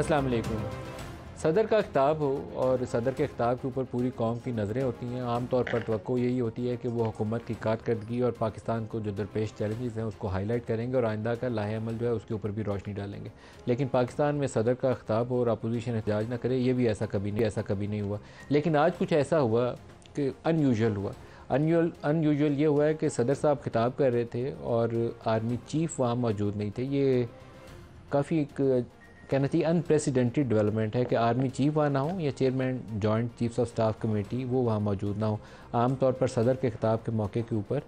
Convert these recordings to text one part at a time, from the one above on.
अस्सलाम वालेकुम सदर का खिताब हो और सदर के खिताब के ऊपर पूरी कौम की नज़रें होती हैं आम तौर पर तो यही होती है कि वो हुकूमत की कारकर्दगी और पाकिस्तान को जो दरपेश चैलेंजेस हैं उसको हाईलाइट करेंगे और आइंदा का लाहेमल जो है उसके ऊपर भी रोशनी डालेंगे लेकिन पाकिस्तान में सदर का खिताब हो और अपोजिशन एहतजाज ना करे ये भी ऐसा कभी नहीं ऐसा कभी नहीं हुआ लेकिन आज कुछ ऐसा हुआ कि अनयूजल हुआ अनयूजल ये हुआ है कि सदर साहब खिताब कर रहे थे और आर्मी चीफ वहाँ मौजूद नहीं थे ये काफ़ी एक कहना चाहिए अनप्रेसिडेंटेड डेवलपमेंट है कि आर्मी चीफ वहाँ ना हो या chairman joint chiefs of staff committee वो वहाँ मौजूद ना हो तौर पर सदर के खिताब के मौके के ऊपर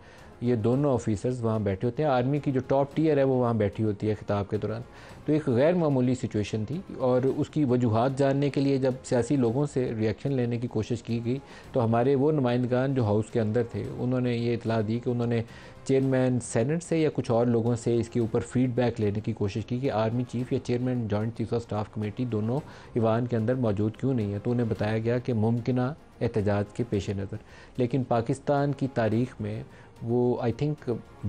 ये दोनों ऑफिसर्स वहाँ बैठे होते हैं आर्मी की जो टॉप टीयर है वो वहाँ बैठी होती है खिताब के दौरान तो एक गैर मामूली सिचुएशन थी और उसकी वजूहत जानने के लिए जब सियासी लोगों से रिएक्शन लेने की कोशिश की गई तो हमारे वो नुमाइंदगान जो हाउस के अंदर थे उन्होंने ये इतला दी कि उन्होंने चेयरमैन सेनेट से या कुछ और लोगों से इसके ऊपर फीडबैक लेने की कोशिश की कि आर्मी चीफ या chairman joint chief of staff committee दोनों ईवान के अंदर मौजूद क्यों नहीं है तो उन्हें बताया गया कि मुमकिन एहतजाज के पेश नज़र लेकिन पाकिस्तान की तारीख में वो आई थिंक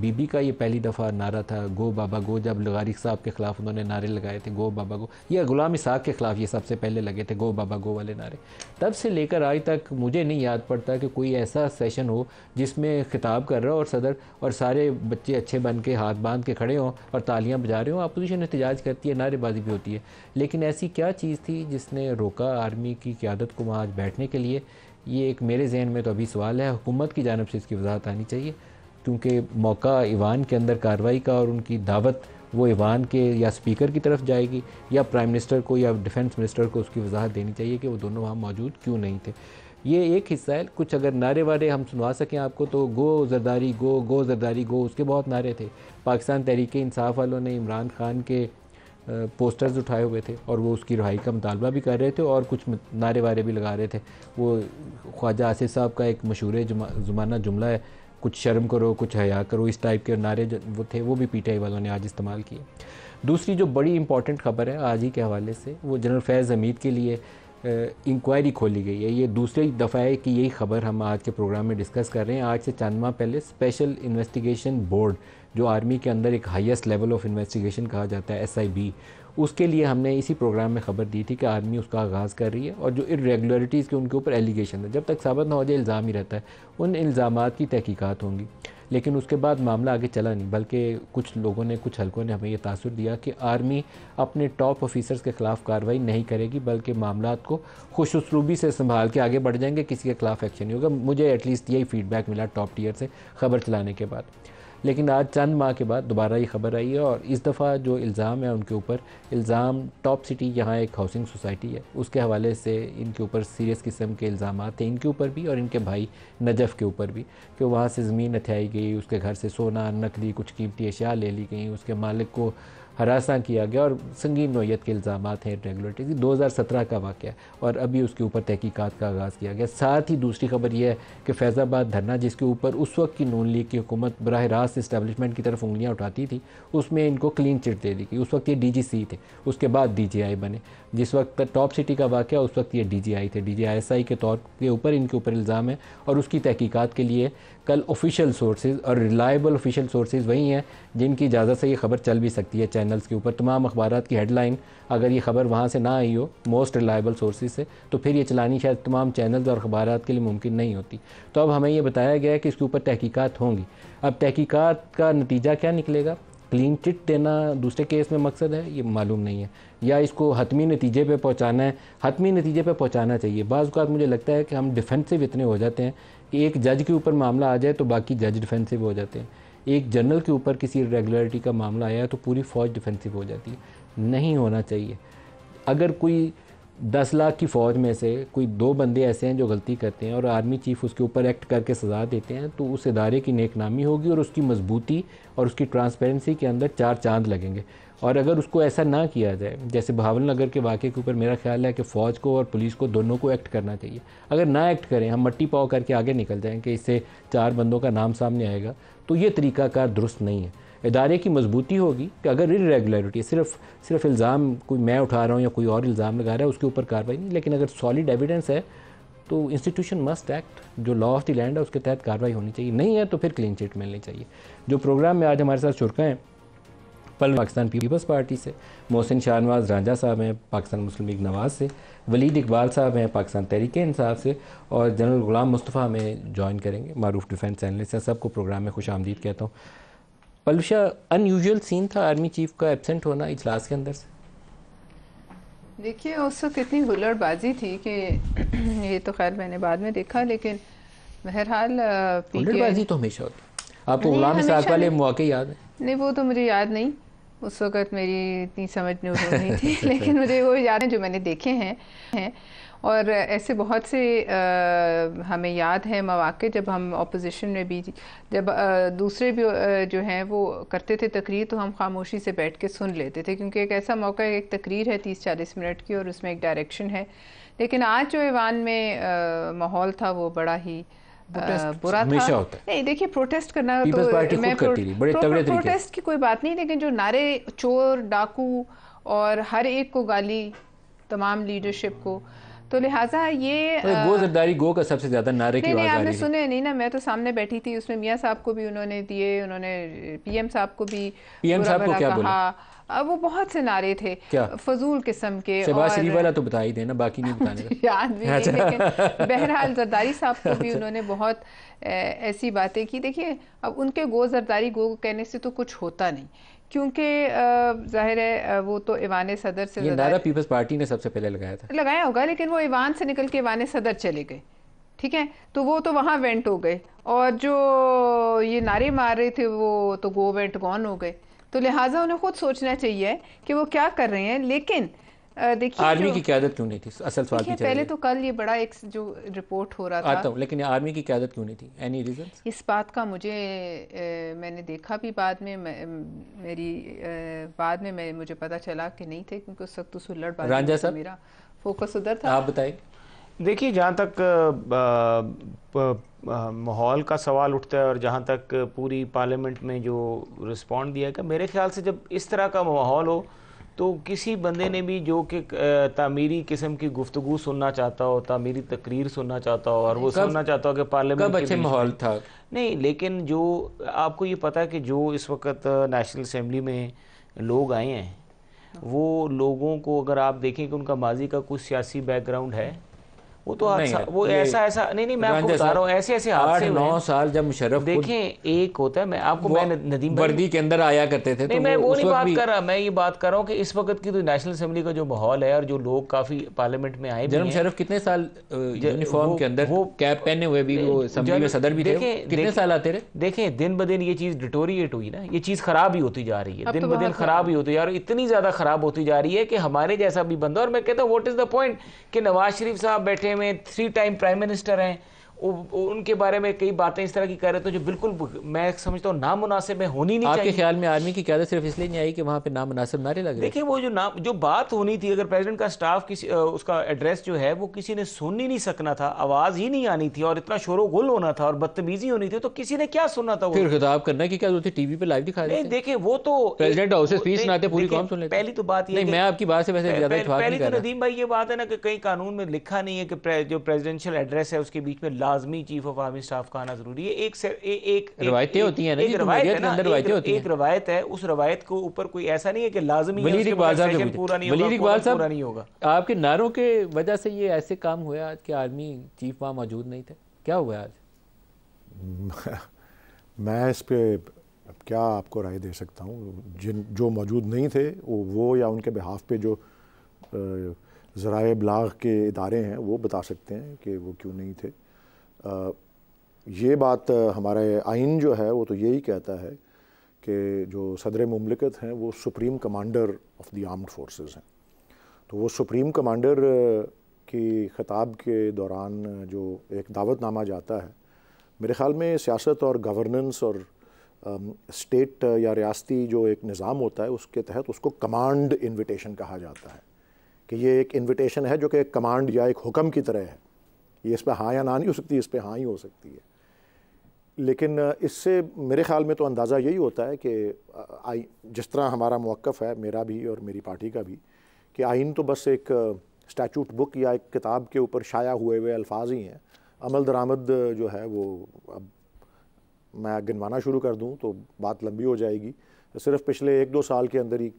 बीबी का ये पहली दफ़ा नारा था गो बाबा गो जब लगारिक साहब के ख़िलाफ़ उन्होंने नारे लगाए थे गो बाबा गो या गुलाम इसाक के ख़िलाफ़ ये सबसे पहले लगे थे गो बाबा गो वाले नारे तब से लेकर आज तक मुझे नहीं याद पड़ता कि कोई ऐसा सेशन हो जिसमें खिताब कर रहा हो और सदर और सारे बच्चे अच्छे बन के हाथ बांध के खड़े हों और तालियाँ बजा रहे हों अपोजिशन एहतजाज करती है नारेबाजी भी होती है लेकिन ऐसी क्या चीज़ थी जिसने रोका आर्मी की क्यादत को वहाँ आज बैठने के लिए ये एक मेरे जहन में तो अभी सवाल है हुकूमत की जानब से इसकी वजाहत आनी चाहिए क्योंकि मौका ईवान के अंदर कार्रवाई का और उनकी दावत वो ईवान के या स्पीकर की तरफ जाएगी या प्राइम मिनिस्टर को या डिफेंस मिनिस्टर को उसकी वजाहत देनी चाहिए कि वो दोनों वहाँ मौजूद क्यों नहीं थे ये एक हिस्सा है कुछ अगर नारे वारे हम सुनवा सकें आपको तो गो जरदारी गो गो जरदारी गो उसके बहुत नारे थे पाकिस्तान तहरीक इंसाफ वालों ने इमरान खान के पोस्टर्स उठाए हुए थे और वो उसकी रहाई का मुतालबा भी कर रहे थे और कुछ नारे वारे भी लगा रहे थे वो ख्वाजा आसिफ साहब का एक मशहूर जुमाना जुमला है कुछ शर्म करो कुछ हया करो इस टाइप के नारे वो थे वो भी पीटीआई वालों ने आज इस्तेमाल किए दूसरी जो बड़ी इंपॉर्टेंट खबर है आज ही के हवाले से वो जनरल फैज़ हमीद के लिए इंक्वायरी खोली गई है ये दूसरी दफ़ा है कि यही खबर हम आज के प्रोग्राम में डिस्कस कर रहे हैं आज से चंद माह पहले स्पेशल इन्वेस्टिगेशन बोर्ड जो आर्मी के अंदर एक हाईएस्ट लेवल ऑफ इन्वेस्टिगेशन कहा जाता है एसआईबी उसके लिए हमने इसी प्रोग्राम में खबर दी थी कि आर्मी उसका आगाज़ कर रही है और जो इरेगुलरिटीज़ के उनके ऊपर एलिगेशन है जब तक साबित ना हो जाए इल्ज़ाम ही रहता है उन इल्ज़ाम की तहकीक़ात होंगी लेकिन उसके बाद मामला आगे चला नहीं बल्कि कुछ लोगों ने कुछ हलकों ने हमें यह तासर दिया कि आर्मी अपने टॉप ऑफिसर्स के ख़िलाफ़ कार्रवाई नहीं करेगी बल्कि मामला को खुशसरूबी से संभाल के आगे बढ़ जाएंगे किसी के खिलाफ एक्शन नहीं होगा मुझे एटलीस्ट यही फीडबैक मिला टॉप टीयर से खबर चलाने के बाद लेकिन आज चंद माह के बाद दोबारा ये खबर आई है और इस दफ़ा जो इल्ज़ाम है उनके ऊपर इल्ज़ाम टॉप सिटी यहाँ एक हाउसिंग सोसाइटी है उसके हवाले से इनके ऊपर सीरियस किस्म के इल्ज़ाम थे इनके ऊपर भी और इनके भाई नजफ़ के ऊपर भी कि वहाँ से ज़मीन हथियाई गई उसके घर से सोना नकदी कुछ कीमती अशिया ले ली गई उसके मालिक को हरासा किया गया और संगीन नोयत के इल्ज़ाम हैं रेगुलेटरी दो हज़ार सत्रह का वाक़ है और अभी उसके ऊपर तहकीक़ात का आगाज़ किया गया साथ ही दूसरी खबर यह है कि फैज़ाबाद धरना जिसके ऊपर उस वक्त की नून लीग की हुकूमत बरह रास्त इस्टबलिशमेंट की तरफ उंगलियाँ उठाती थी उसमें इनको क्लीन चिट दे दी गई उस वक्त ये डी जी सी थे उसके बाद डी जी आई बने जिस वक्त टॉप सिटी का वाक़ उस वक्त ये डी जी आई थे D G I S I के तौर के ऊपर इनके ऊपर इल्ज़ाम है और उसकी तहकीकात के लिए कल ऑफिशियल सोर्सेज और रिलायबल ऑफिशियल सोर्सेज वही हैं जिनकी इजाज़त से ये खबर चल भी सकती है चैनल्स के ऊपर तमाम अखबार की हेडलाइन अगर ये खबर वहाँ से ना आई हो मोस्ट रिलायबल सोर्सेज से तो फिर ये चलानी शायद तमाम चैनल्स और अखबार के लिए मुमकिन नहीं होती तो अब हमें ये बताया गया है कि इसके ऊपर तहकीक़ात होंगी अब तहकीक़ात का नतीजा क्या निकलेगा क्लीन चिट देना दूसरे केस में मकसद है ये मालूम नहीं है या इसको हतमी नतीजे पे पहुंचाना है हतमी नतीजे पे पहुंचाना चाहिए बाज़ात मुझे लगता है कि हम डिफेंसिव इतने हो जाते हैं कि एक जज के ऊपर मामला आ जाए तो बाकी जज डिफेंसिव हो जाते हैं एक जनरल के ऊपर किसी रेगुलरिटी का मामला आया तो पूरी फ़ौज डिफेंसिव हो जाती है नहीं होना चाहिए अगर कोई दस लाख की फ़ौज में से कोई दो बंदे ऐसे हैं जो गलती करते हैं और आर्मी चीफ उसके ऊपर एक्ट करके सज़ा देते हैं तो उस इदारे की नेकनामी होगी और उसकी मजबूती और उसकी ट्रांसपेरेंसी के अंदर चार चांद लगेंगे और अगर उसको ऐसा ना किया जाए जैसे भावल नगर के वाक़े के ऊपर मेरा ख्याल है कि फ़ौज को और पुलिस को दोनों को एक्ट करना चाहिए अगर ना एक्ट करें हम मट्टी पाव करके आगे निकल जाएँ कि इससे चार बंदों का नाम सामने आएगा तो ये तरीक़ाकार दुरुस्त नहीं है इदारे की मजबूती होगी कि अगर इरेगुलरिटी सिर्फ सिर्फ इल्ज़ाम कोई मैं उठा रहा हूँ या कोई और इल्ज़ाम लगा रहा है उसके ऊपर कार्रवाई नहीं लेकिन अगर सॉलिड एविडेंस है तो इंस्टीट्यूशन मस्ट एक्ट जो लॉ ऑफ द लैंड है उसके तहत कार्रवाई होनी चाहिए नहीं है तो फिर क्लीन चिट मिलनी चाहिए जो प्रोग्राम में आज हमारे साथ चुड़का हैं पल पाकिस्तान पीपल्स पार्टी से मोहसिन शाहनवाज रांझा साहब हैं पाकिस्तान मुस्लिम लीग नवाज से वलीद इकबाल साहब हैं पाकिस्तान तहरीक इंसाफ से और जनरल गुलाम मुस्तफ़ा हमें ज्वाइन करेंगे मारूफ डिफेंस एनलिस्ट हैं सबको प्रोग्राम में खुश आमदीद कहता हूँ पलुषा अनयूजुअल सीन था आर्मी चीफ का एबसेंट होना इजलास के अंदर से देखिए उस वक्त इतनी हुल्लड़बाजी थी कि ये तो खैर मैंने बाद में देखा लेकिन बहरहाल हुल्लड़बाजी तो हमेशा होती आपको गुलाम साहब वाले मौके याद है नहीं वो तो मुझे याद नहीं उस वक्त मेरी इतनी समझ नहीं थी अच्छा, लेकिन अच्छा। मुझे वो याद है जो मैंने देखे हैं, हैं और ऐसे बहुत से आ, हमें याद है मौाक़े जब हम अपोजिशन में भी जब आ, दूसरे भी आ, जो हैं वो करते थे तकरीर तो हम खामोशी से बैठ के सुन लेते थे क्योंकि एक ऐसा मौका एक तकरीर है तीस चालीस मिनट की और उसमें एक डायरेक्शन है लेकिन आज जो ईवान में माहौल था वो बड़ा ही बुरा था नहीं देखिए प्रोटेस्ट करना तो मैं प्रो, प्रो, प्रो, प्रोटेस्ट की कोई बात नहीं लेकिन जो नारे चोर डाकू और हर एक को गाली तमाम लीडरशिप को तो लिहाजा ये तो गो जरदारी गो का सबसे ज्यादा नारे की नहीं आपने सुने नहीं ना मैं तो सामने बैठी थी उसमें मियाँ साहब को भी उन्होंने दिए उन्होंने पीएम साहब को भी पीएम साहब को क्या बोला अब वो बहुत से नारे थे फजूल किस्म के और... वाला तो बता ही देना बाकी नहीं बताने याद भी नहीं अच्छा। लेकिन बहरहाल जरदारी साहब को भी अच्छा। उन्होंने बहुत ऐसी बातें की देखिए अब उनके गो जरदारी गो कहने से तो कुछ होता नहीं क्योंकि जाहिर है वो तो ईवान सदर से नारा पीपल्स पार्टी ने सबसे पहले लगाया था लगाया होगा लेकिन वो ईवान से निकल के ईवान सदर चले गए ठीक है तो वो तो वहाँ वेंट हो गए और जो ये नारे मार रहे थे वो तो गो वेंट गॉन हो गए तो लिहाजा उन्हें खुद सोचना चाहिए कि वो क्या कर रहे हैं लेकिन देखिए आर्मी की क्यादत क्यों नहीं थी असल सवाल पीछे पहले तो कल ये बड़ा एक जो रिपोर्ट हो रहा था आता हूं, लेकिन आर्मी की क्यादत क्यों नहीं थी एनी रीजन इस बात का मुझे ए, मैंने देखा भी बाद में मेरी ए, बाद में मैं मुझे पता चला कि नहीं थे क्योंकि उस वक्त सुलट रांझा तो साहब मेरा फोकस उधर था आप बताए देखिए जहाँ तक माहौल का सवाल उठता है और जहाँ तक पूरी पार्लियामेंट में जो रिस्पॉन्ड दिया गया मेरे ख्याल से जब इस तरह का माहौल हो तो किसी बंदे ने भी जो कि तामीरी किस्म की गुफ्तगु सुनना चाहता हो तामीरी तकरीर सुनना चाहता हो और वो सुनना चाहता हो कि पार्लियामेंट अच्छे माहौल था नहीं लेकिन जो आपको ये पता है कि जो इस वक्त नेशनल असम्बली में लोग आए हैं वो लोगों को अगर आप देखें कि उनका माजी का कुछ सियासी बैकग्राउंड है वो तो नहीं, अच्छा, वो ऐसा ऐसा नहीं नहीं मैं आपको बता रहा हूँ ऐसे ऐसे आठ नौ साल जब मुशरफ देखे एक होता है मैं आपको मैं नदीम वर्दी के अंदर आया करते थे नहीं तो मैं वो नहीं बात कर रहा मैं ये बात कर रहा हूँ कि इस वक्त की तो नेशनल असम्बली का जो माहौल है और जो लोग काफी पार्लियामेंट में आए जनरल मुशरफ कितने साल यूनिफॉर्म के अंदर वो कैप पहने हुए भी वो में सदर भी देखे कितने साल आते रहे देखे दिन ब दिन ये चीज डिटोरिएट हुई ना ये चीज खराब ही होती जा रही है दिन तो ब दिन खराब ही होती जा रही है इतनी ज्यादा खराब होती जा रही है कि हमारे जैसा भी बंदा और मैं कहता हूँ वॉट इज द पॉइंट कि नवाज शरीफ साहब बैठे में थ्री टाइम प्राइम मिनिस्टर हैं उनके बारे में कई बातें इस तरह की कह रहे थे जो बिल्कुल मैं समझता हूँ नामुनासिब में होनी नहीं आपके ख्याल में आर्मी की क्या सिर्फ इसलिए नहीं आई कि वहाँ पे नामुनासिब नारे लगे देखिए वो जो नाम जो बात होनी थी अगर प्रेसिडेंट का स्टाफ किसी उसका एड्रेस जो है वो किसी ने सुन ही नहीं सकना था आवाज़ ही नहीं आनी थी और इतना शोर गुल होना था और बदतमीजी होनी थी तो किसी ने क्या सुनना था फिर खिताब करना की क्या जरूरत थी टीवी पर लाइव दिखा नहीं देखिए वो तो प्रेजिडेंट हाउस तो स्पीच सुनाते पूरी कौन सुन पहली तो बात ये मैं आपकी बात से वैसे ज्यादा पहली तो नदीम भाई ये बात है ना कि कहीं कानून में लिखा नहीं है कि जो प्रेजिडेंशियल एड्रेस है उसके बीच में ला लाजमी चीफ ऑफ आर्मी स्टाफ का आना जरूरी है एक एक रवायतें होती हैं एक रवायत है ना एक रवायत है उस रवायत को ऊपर कोई ऐसा नहीं है कि लाजमी पूरा नहीं होगा आपके नारों के वजह से ये ऐसे काम हुआ कि आर्मी चीफ वहाँ मौजूद नहीं थे क्या हुआ आज मैं इस पर क्या आपको राय दे सकता हूँ जिन जो मौजूद नहीं थे वो या उनके बिहाफ पे जो ज़रा बलाग के इदारे हैं वो बता सकते हैं कि वो क्यों नहीं थे ये बात हमारे आइन जो है वो तो यही कहता है कि जो सदर ममलिकत हैं वो supreme commander of the armed forces हैं तो वो सुप्रीम कमांडर की ख़ताब के दौरान जो एक दावतनामा जाता है मेरे ख़्याल में सियासत और गवर्नेंस और स्टेट या रियासती जो एक निज़ाम होता है उसके तहत उसको कमांड इनविटेशन कहा जाता है कि ये एक इनविटेशन है जो कि एक कमांड या एक हुक्म की तरह है ये इस पर हाँ या ना नहीं हो सकती इस पर हाँ ही हो सकती है लेकिन इससे मेरे ख्याल में तो अंदाज़ा यही होता है कि आई जिस तरह हमारा मौक़ है मेरा भी और मेरी पार्टी का भी कि आइन तो बस एक स्टैचूट बुक या एक किताब के ऊपर शाया हुए हुए अल्फाज ही हैं अमल दरामद जो है वो अब मैं गिनवाना शुरू कर दूं तो बात लंबी हो जाएगी सिर्फ पिछले एक दो साल के अंदर ही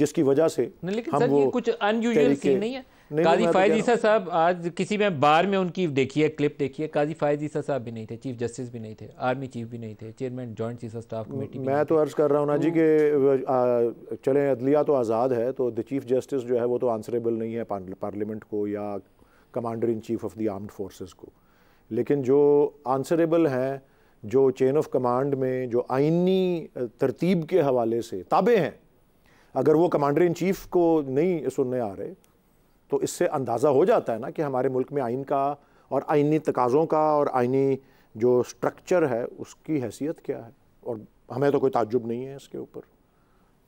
जिसकी वजह से लेकिन हम सर, वो ये कुछ अनयूजल नहीं है काजी तो फायद ईसा साहब आज किसी में बार में उनकी देखी है क्लिप देखी है काजी फायद ईसा साहब भी नहीं थे चीफ जस्टिस भी नहीं थे आर्मी चीफ भी नहीं थे chairman joint chief of staff committee मैं तो अर्ज़ कर रहा हूँ ना जी तो कि चलें अदलिया तो आज़ाद है तो द चीफ जस्टिस जो है वो तो आंसरेबल नहीं है पार्लियामेंट को या commander in chief of the armed forces को लेकिन जो आंसरेबल हैं जो चेन ऑफ कमांड में जो आइनी तरतीब के हवाले से ताबे हैं अगर वो कमांडर इन चीफ को नहीं सुनने आ रहे तो इससे अंदाज़ा हो जाता है ना कि हमारे मुल्क में आइन का और आइनी तकाज़ों का और आइनी जो स्ट्रक्चर है उसकी हैसियत क्या है और हमें तो कोई ताजुब नहीं है इसके ऊपर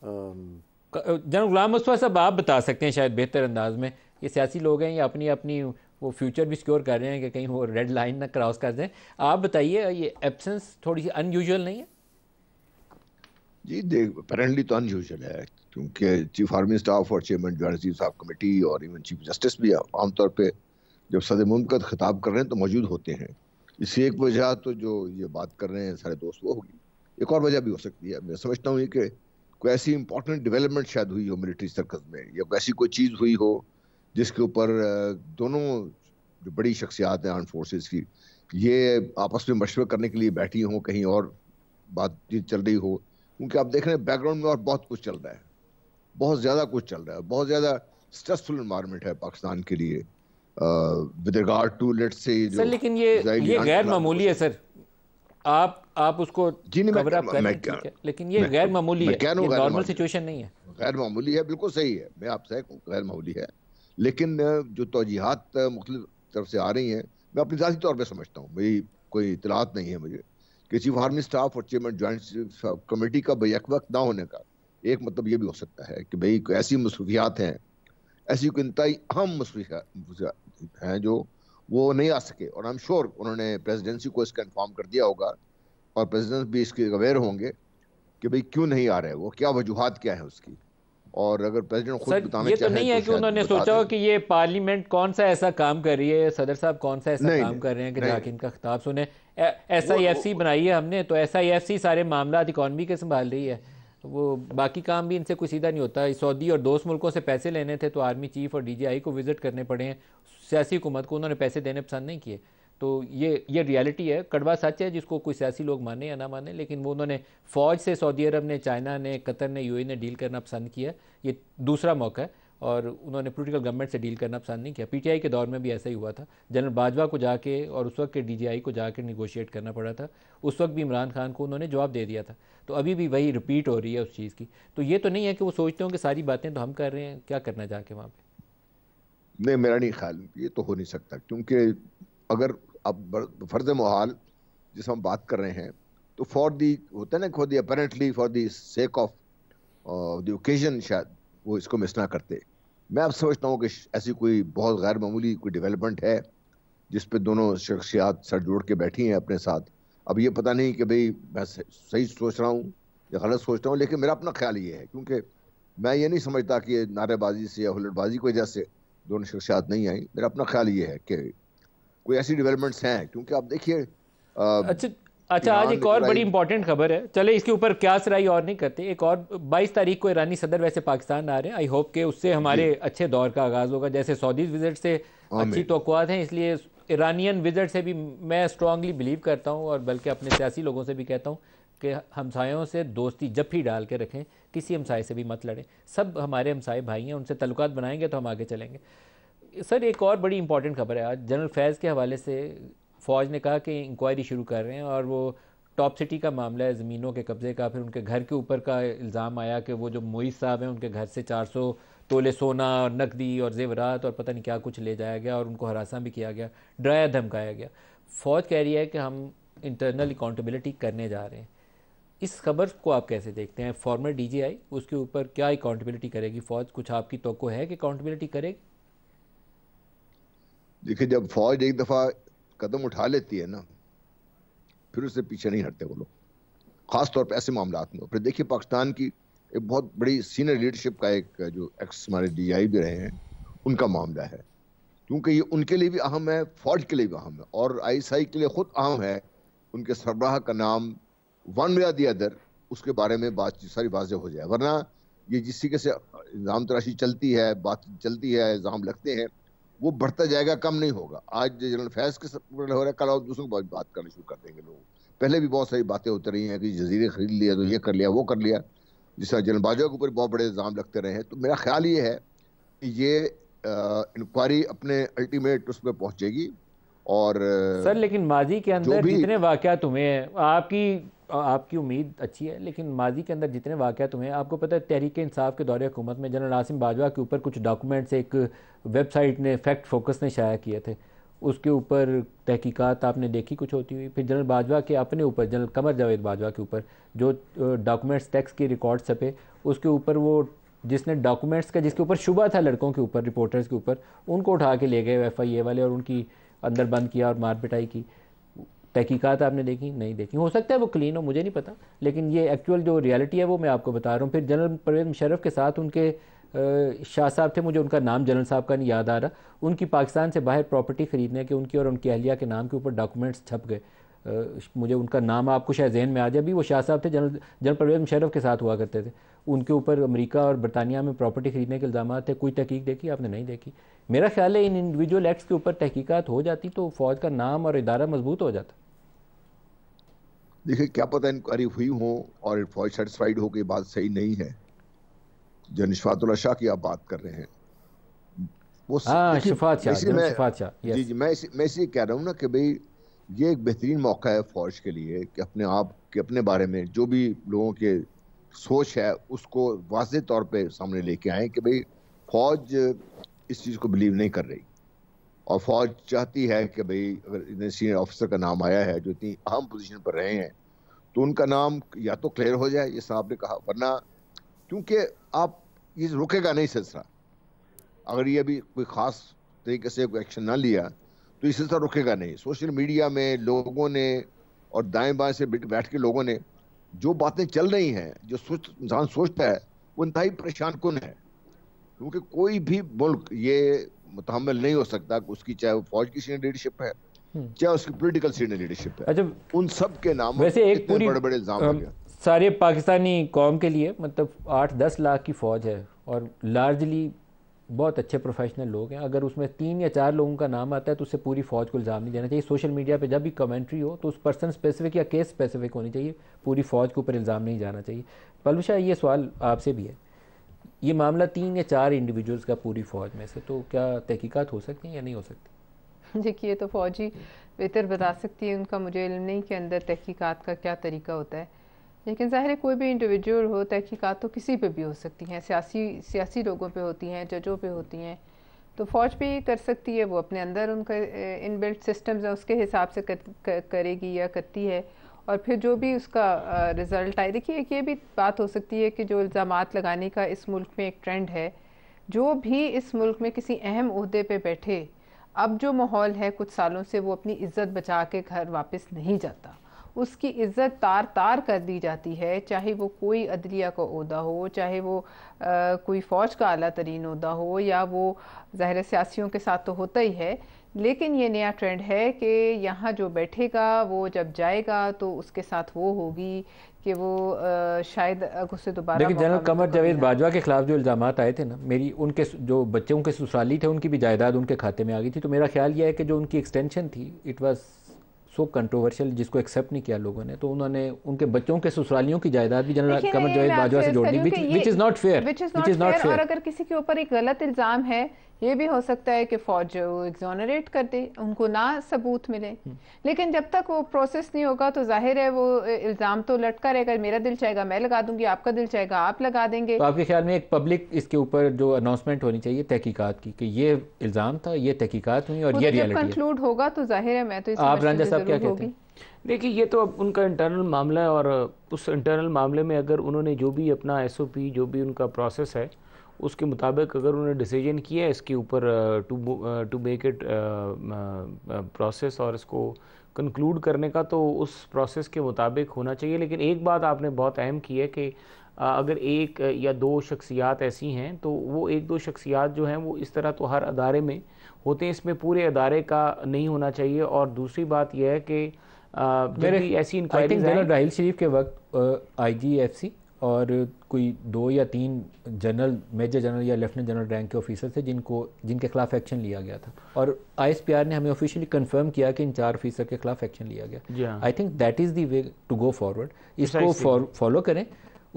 जनरल गुलाम मुस्तफ़ा साहब आप बता सकते हैं शायद बेहतर अंदाज में ये सियासी लोग हैं या अपनी अपनी वो फ्यूचर भी सिक्योर कर रहे हैं कि कहीं वो रेड लाइन ना क्रॉस कर दें आप बताइए ये एबसेंस थोड़ी सी अनयूजल नहीं है जी देख अपेरेंटली तो अनयूजल है क्योंकि चीफ आर्मी स्टाफ और चेयरमैन ज्वाइंट चीफ साहब कमेटी और इवन चीफ जस्टिस भी आमतौर पर जब सद मुमकद खिताब कर रहे हैं तो मौजूद होते हैं इससे एक वजह तो जो ये बात कर रहे हैं सारे दोस्त वो होगी एक और वजह भी हो सकती है मैं समझता हूँ कि कोई ऐसी इंपॉर्टेंट डेवलपमेंट शायद हुई हो मिलिट्री सर्कस में या ऐसी कोई चीज़ हुई हो जिसके ऊपर दोनों जो बड़ी शख्सियात हैं आर्म फोर्सेज की ये आपस में मशवर करने के लिए बैठी हों कहीं और बातचीत चल रही हो क्योंकि आप देख रहे हैं बैकग्राउंड में और बहुत कुछ चल रहा है बहुत ज़्यादा कुछ चल रहा है बहुत ज़्यादा स्ट्रेसफुल इन्वायरमेंट है पाकिस्तान के लिए विद रिगार्ड टू लेट से जो सर लेकिन ये ये गैर मामूली है सर आप आप उसको जी नहीं मैं, मैं, मैं क्या, लेकिन ये गैर मामूली है नॉर्मल सिचुएशन नहीं है गैर मामूली है बिल्कुल सही है मैं आपसे गैर मामूली है लेकिन जो तोजीहत मुख्तलिफ तरफ से आ रही हैं मैं अपनी ज़ाती तौर पर समझता हूँ मेरी कोई इतलात नहीं है मुझे कि चीफ आर्मी स्टाफ और चेयरमैन ज्वाइंट कमेटी का बैक वक्त ना होने का एक मतलब ये भी हो सकता है कि भाई ऐसी मसरूफियात हैं ऐसी कोई इंतई अहम मसरूफियात हैं जो वो नहीं आ सके और आई एम श्योर उन्होंने प्रेसिडेंसी को इसका इन्फॉर्म कर दिया होगा और प्रेसिडेंट भी इसके अवेयर होंगे कि भाई क्यों नहीं आ रहे वो क्या वजूहत क्या है उसकी और अगर प्रेसिडेंट खुद बताना ये तो नहीं तो है कि उन्होंने सोचा हो कि ये पार्लियामेंट कौन सा ऐसा काम कर रही है सदर साहब कौन सा ऐसा काम कर रहे हैं कि ताकि इनका खिताब सुने एस आई एफ सी बनाई है हमने तो एस आई एफ सी सारे मामला इकॉनमी के संभाल रही है वो बाकी काम भी इनसे कुछ सीधा नहीं होता सऊदी और दोस्त मुल्कों से पैसे लेने थे तो आर्मी चीफ और डी जी आई को विजिट करने पड़े हैं सियासी हुकूमत को उन्होंने पैसे देने पसंद नहीं किए तो ये ये रियलिटी है कड़वा सच है जिसको कोई सियासी लोग माने या ना माने लेकिन वो उन्होंने फ़ौज से सऊदी अरब ने चाइना ने कतर ने यूएई ने डील करना पसंद किया ये दूसरा मौका है और उन्होंने पोलिटिकल गवर्नमेंट से डील करना पसंद नहीं किया पीटीआई के दौर में भी ऐसा ही हुआ था जनरल बाजवा को जाके और उस वक्त के डी को जाकर निगोशिएट करना पड़ा था उस वक्त भी इमरान खान को उन्होंने जवाब दे दिया था तो अभी भी वही रिपीट हो रही है उस चीज़ की तो ये तो नहीं है कि वो सोचते हो कि सारी बातें तो हम कर रहे हैं क्या करना जाके वहाँ पर नहीं मेरा नहीं ख्याल ये तो हो नहीं सकता क्योंकि अगर अब फर्ज महाल जिस हम बात कर रहे हैं तो फॉर दी होता है ना for the apparently for the sake of the occasion शायद वो इसको मिस ना करते मैं अब समझता हूँ कि ऐसी कोई बहुत गैर मामूली कोई डेवलपमेंट है जिस पे दोनों शख्सियात सर जोड़ के बैठी हैं अपने साथ अब ये पता नहीं कि भाई मैं सही सोच रहा हूँ या गलत सोच रहा हूँ लेकिन मेरा अपना ख्याल ये है क्योंकि मैं ये नहीं समझता कि नारेबाजी से या हुलटबाजी की वजह से दोनों शख्सियात नहीं आई मेरा अपना ख्याल ये है कि कोई ऐसी डेवलपमेंट्स हैं क्योंकि आप देखिए अच्छा अच्छा आज एक और बड़ी इंपॉर्टेंट खबर है चले इसके ऊपर क्या सराई और नहीं करते एक और 22 तारीख को ईरानी सदर वैसे पाकिस्तान आ रहे हैं आई होप के उससे हमारे अच्छे दौर का आगाज होगा जैसे सऊदी विजिट से अच्छी तोक़ात हैं इसलिए ईरानियन विजिट से भी मैं स्ट्रांगली बिलीव करता हूँ और बल्कि अपने सियासी लोगों से भी कहता हूँ कि हमसायों से दोस्ती जब भी डाल के रखें किसी हमसाए से भी मत लड़ें सब हमारे हमसाए भाई हैं उनसे तल्लुकात बनाएंगे तो हम आगे चलेंगे सर एक और बड़ी इंपॉर्टेंट खबर है आज जनरल फैज़ के हवाले से फ़ौज ने कहा कि इंक्वायरी शुरू कर रहे हैं और वो टॉप सिटी का मामला है ज़मीनों के कब्ज़े का फिर उनके घर के ऊपर का इल्ज़ाम आया कि वो जो मोईस साहब हैं उनके घर से 400 तोले सोना और नकदी और जेवरात और पता नहीं क्या कुछ ले जाया गया और उनको हरासा भी किया गया डराया धमकाया गया फ़ौज कह रही है कि हम इंटरनल अकाउंटेबिलिटी करने जा रहे हैं इस खबर को आप कैसे देखते हैं फॉर्मर डीजीआई उसके ऊपर क्या अकाउंटेबिलिटी करेगी फ़ौज कुछ आपकी तो है कि अकाउंटेबिलिटी करेगी देखिए जब फौज एक दफा कदम उठा लेती है ना फिर उससे पीछे नहीं हटते वो लोग खासतौर पर ऐसे मामला में फिर देखिए पाकिस्तान की एक बहुत बड़ी सीनियर लीडरशिप का एक जो एक्स हमारे डी आई भी रहे हैं उनका मामला है क्योंकि ये उनके लिए भी अहम है फौज के लिए भी अहम है और आईएसआई के लिए खुद अहम है उनके सरबराह का नाम वन वे दी अदर उसके बारे में बातचीत सारी वाजह हो जाए वरना ये जिस तरीके से इल्ज़ाम तराशी चलती है बातचीत चलती है इल्ज़ाम लगते हैं वो बढ़ता जाएगा कम नहीं होगा आज जनरल फैज के हो रहा है कल और दूसरों को बात करना शुरू कर देंगे लोग पहले भी बहुत सारी बातें होती रही हैं कि जजीरे खरीद लिया तो ये कर लिया वो कर लिया जिस तरह जनरल बाजवा के ऊपर बहुत बड़े इल्ज़ाम लगते रहे हैं तो मेरा ख्याल ये है कि ये इंक्वायरी अपने अल्टीमेट उस पर पहुँचेगी और सर लेकिन माजी के अंदर जितने वाक़ हुए हैं आपकी आपकी उम्मीद अच्छी है लेकिन माजी के अंदर जितने वाक़ हुए हैं आपको पता है तहरीक इंसाफ के दौरे हुकूमत में जनरल आसिम बाजवा के ऊपर कुछ डॉक्यूमेंट्स एक वेबसाइट ने फैक्ट फोकस ने शाया किए थे उसके ऊपर तहकीकात आपने देखी कुछ होती हुई फिर जनरल बाजवा के अपने ऊपर जनरल कमर जावेद बाजवा के ऊपर जो डॉक्यूमेंट्स टैक्स के रिकॉर्ड छपे उसके ऊपर वो जिसने डॉक्यूमेंट्स का जिसके ऊपर शुबा था लड़कों के ऊपर रिपोर्टर्स के ऊपर उनको उठा के ले गए एफ आई ए वाले और उनकी अंदर बंद किया और मार पिटाई की तहकीकत आपने देखी नहीं देखी हो सकता है वो क्लीन हो मुझे नहीं पता लेकिन ये एक्चुअल जो रियलिटी है वो मैं आपको बता रहा हूँ फिर जनरल परवेज मुशरफ के साथ उनके शाह साहब थे मुझे उनका नाम जनरल साहब का नहीं याद आ रहा उनकी पाकिस्तान से बाहर प्रॉपर्टी ख़रीदने के उनकी और उनकी अहलिया के नाम के ऊपर डॉक्यूमेंट्स छप गए मुझे उनका नाम आपको शायद जहन में आ जाए भी वो शाह साहब थे जनरल जनरल परवेज मुशरफ के साथ हुआ करते थे उनके ऊपर अमेरिका और बरतानिया में प्रॉपर्टी खरीदने के इल्ज़ाम थे कोई तहकीक देखी आपने नहीं देखी मेरा ख्याल है इन इंडिविजुअल एक्ट्स के ऊपर तहकीकत हो जाती तो फ़ौज का नाम और इदारा मजबूत हो जाता देखिए क्या पता इंक्वायरी हुई हो और फौज सेटिस्फाइड हो गई बात सही नहीं है जो निशफातुल्ला शाह की आप बात कर रहे हैं वो हाँ, जी जी मैं मैं इसी कह रहा हूँ ना कि भाई ये एक बेहतरीन मौका है फौज के लिए कि अपने आप के अपने बारे में जो भी लोगों के सोच है उसको वाज तौर पर सामने लेके आए कि भाई फौज इस चीज़ को बिलीव नहीं कर रही और फौज चाहती है कि भाई अगर इतने सीनियर ऑफिसर का नाम आया है जो इतनी अहम पोजीशन पर रहे हैं तो उनका नाम या तो क्लियर हो जाए ये साहब ने कहा वरना क्योंकि आप ये रुकेगा नहीं सिलसिला अगर ये अभी कोई ख़ास तरीके से कोई एक्शन ना लिया तो ये सिलसिला रुकेगा नहीं सोशल मीडिया में लोगों ने और दाएं बाएं से बैठ के लोगों ने जो बातें चल रही हैं जो सोच इंसान सोचता है वो इंतहाई परेशान कन है क्योंकि कोई भी मुल्क ये मुतमल नहीं हो सकता उसकी चाहे वो फौज की सीनियर लीडरशिप है हम्म। चाहे उसकी पोलिटिकल सीनियर लीडरशिप है अच्छा उन सब के नाम वैसे एक पूरी बड़े बड़े इल्जाम सारे पाकिस्तानी कौम के लिए मतलब आठ दस लाख की फ़ौज है और लार्जली बहुत अच्छे प्रोफेशनल लोग हैं अगर उसमें तीन या चार लोगों का नाम आता है तो उससे पूरी फौज को इल्ज़ाम नहीं देना चाहिए सोशल मीडिया पे जब भी कमेंट्री हो तो उस पर्सन स्पेसिफिक या केस स्पेसिफिक होनी चाहिए पूरी फौज के ऊपर इल्ज़ाम नहीं जाना चाहिए पलविशा ये सवाल आपसे भी है ये मामला तीन या चार इंडिविजुअल्स का पूरी फौज में से तो क्या तहकीकात हो सकती है या नहीं हो सकती देखिए तो फौजी बेहतर बता सकती है उनका मुझे इल्म नहीं कि अंदर तहकीकात का क्या तरीका होता है लेकिन ज़ाहिर है कोई भी इंडिविजुअल हो तहकीकात तो किसी पे भी हो सकती हैं सियासी सियासी लोगों पे होती हैं जजों पे होती हैं तो फ़ौज भी कर सकती है वो अपने अंदर उनका इनबिल्ट सिस्टम्स हैं उसके हिसाब से कर, कर, करेगी या करती है और फिर जो भी उसका रिज़ल्ट आए देखिए एक ये भी बात हो सकती है कि जो इल्ज़ाम लगाने का इस मुल्क में एक ट्रेंड है जो भी इस मुल्क में किसी अहम अहदे पर बैठे अब जो माहौल है कुछ सालों से वो अपनी इज़्ज़त बचा के घर वापस नहीं जाता उसकी इज़्ज़त तार तार कर दी जाती है चाहे वो कोई अदलिया का अहदा हो चाहे वो आ, कोई फ़ौज का अला तरीन अहदा हो या वो ज़ाहिर सियासियों के साथ तो होता ही है लेकिन ये नया ट्रेंड है कि यहाँ जो बैठेगा वो जब जाएगा तो उसके साथ वो होगी कि वो आ, शायद उससे दोबारा लेकिन जनरल कमर जावेद बाजवा के खिलाफ जो इल्ज़ाम आए थे ना मेरी उनके जो बच्चों के ससुराली थे उनकी भी जायदाद उनके खाते में आ गई थी तो मेरा ख्याल ये है कि जो उनकी एक्सटेंशन थी इट वॉज सो कंट्रोवर्शियल जिसको एक्सेप्ट नहीं किया लोगों ने तो उन्होंने उनके बच्चों के ससुरालियों की जायदाद भी जनरल कमर जावेद बाजवा से जोड़ which is not fair which is not fair अगर किसी के ऊपर एक गलत इल्ज़ाम है ये भी हो सकता है कि फौज जो एग्जोनरेट कर दे उनको ना सबूत मिले हम्म। लेकिन जब तक वो प्रोसेस नहीं होगा तो जाहिर है वो इल्ज़ाम तो लटका रहेगा मेरा दिल चाहेगा मैं लगा दूंगी आपका दिल चाहेगा आप लगा देंगे तो आपके ख्याल में एक पब्लिक इसके ऊपर जो अनाउंसमेंट होनी चाहिए तहकीकत की कि ये इल्ज़ाम था ये तहकीकत हुई और ये कंक्लूड होगा तो जाहिर है मैं तो आप रंजा साहब क्या कहते हैं देखिए ये तो अब उनका इंटरनल मामला है और उस इंटरनल मामले में अगर उन्होंने जो भी अपना एसओपी जो भी उनका प्रोसेस है उसके मुताबिक अगर उन्होंने डिसीजन किया इसके ऊपर to to make it process और इसको कंक्लूड करने का तो उस प्रोसेस के मुताबिक होना चाहिए लेकिन एक बात आपने बहुत अहम की है कि अगर एक या दो शख्सियात ऐसी हैं तो वो एक दो शख्सियात जो हैं वो इस तरह तो हर अदारे में होते हैं इसमें पूरे अदारे का नहीं होना चाहिए और दूसरी बात यह है कि ऐसी इंक्वायरी शरीफ के वक्त आई जी एफ सी और कोई दो या तीन जनरल मेजर जनरल या लेफ्टिनेंट जनरल रैंक के ऑफिसर थे जिनको जिनके खिलाफ एक्शन लिया गया था और आईएसपीआर ने हमें ऑफिशियली कंफर्म किया कि इन चार ऑफिसर के खिलाफ एक्शन लिया गया I think that is the way to go forward इसको फॉलो करें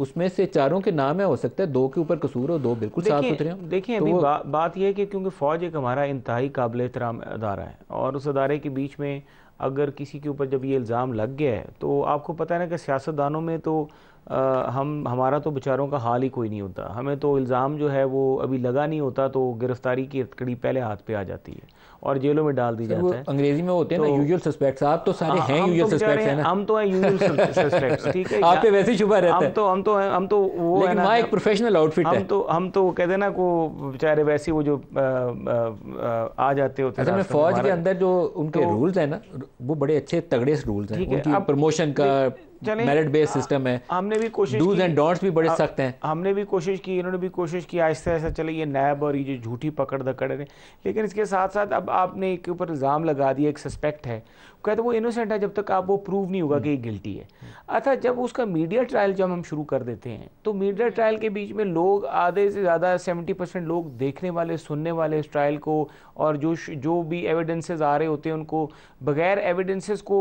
उसमें से चारों के नाम है हो सकता है दो के ऊपर कसूर हो दो बिल्कुल साफ सुथरे हों देखिए तो अभी तो बा, बात यह है कि क्योंकि फ़ौज एक हमारा इंतहाई काबिल एहतराम अदारा है और उस अदारे के बीच में अगर किसी के ऊपर जब ये इल्ज़ाम लग गया है तो आपको पता है ना कि सियासतदानों में तो आ, हम हमारा तो बेचारों का हाल ही कोई नहीं होता हमें तो इल्ज़ाम जो है वो अभी लगा नहीं होता तो गिरफ्तारी की कड़ी पहले हाथ पे आ जाती है और जेलों में डाल दी जाती है अंग्रेजी में होते हैं यूजुअल सस्पेक्ट्स तो आप तो सारे हाँ, हैं यूजुअल सस्पेक्ट्स तो हैं हम तो हैं यूजुअल सस्पेक्ट्स ठीक है आप पे वैसे ही शुबा रहते तो, हैं हम तो हम तो हम तो वो लेकिन वहाँ एक प्रोफेशनल आउटफिट है हम तो हम तो कहते हैं ना को बेचारे वैसे वो जो आ जाते होते हैं फौज के अंदर जो उनके रूल्स हैं ना वो बड़े अच्छे तगड़े रूल्स हैं प्रमोशन का मेरिट बेस्ड सिस्टम है हमने भी कोशिश डूज एंड डॉट्स भी बड़े सख्त हैं हमने भी कोशिश की इन्होंने भी कोशिश की आहिस्ता आहिस्ता चले ये नैब और ये जो झूठी पकड़ दकड़ है लेकिन इसके साथ साथ अब आपने एक ऊपर इल्ज़ाम लगा दिया एक सस्पेक्ट है कहते वो इनोसेंट है जब तक आप वो प्रूव नहीं होगा कि ये गिल्टी है अच्छा जब उसका मीडिया ट्रायल जब हम शुरू कर देते हैं तो मीडिया ट्रायल के बीच में लोग आधे से ज़्यादा सेवेंटी परसेंट लोग देखने वाले सुनने वाले इस ट्रायल को और जो जो भी एविडेंसेस आ रहे होते हैं उनको बगैर एविडेंसेस को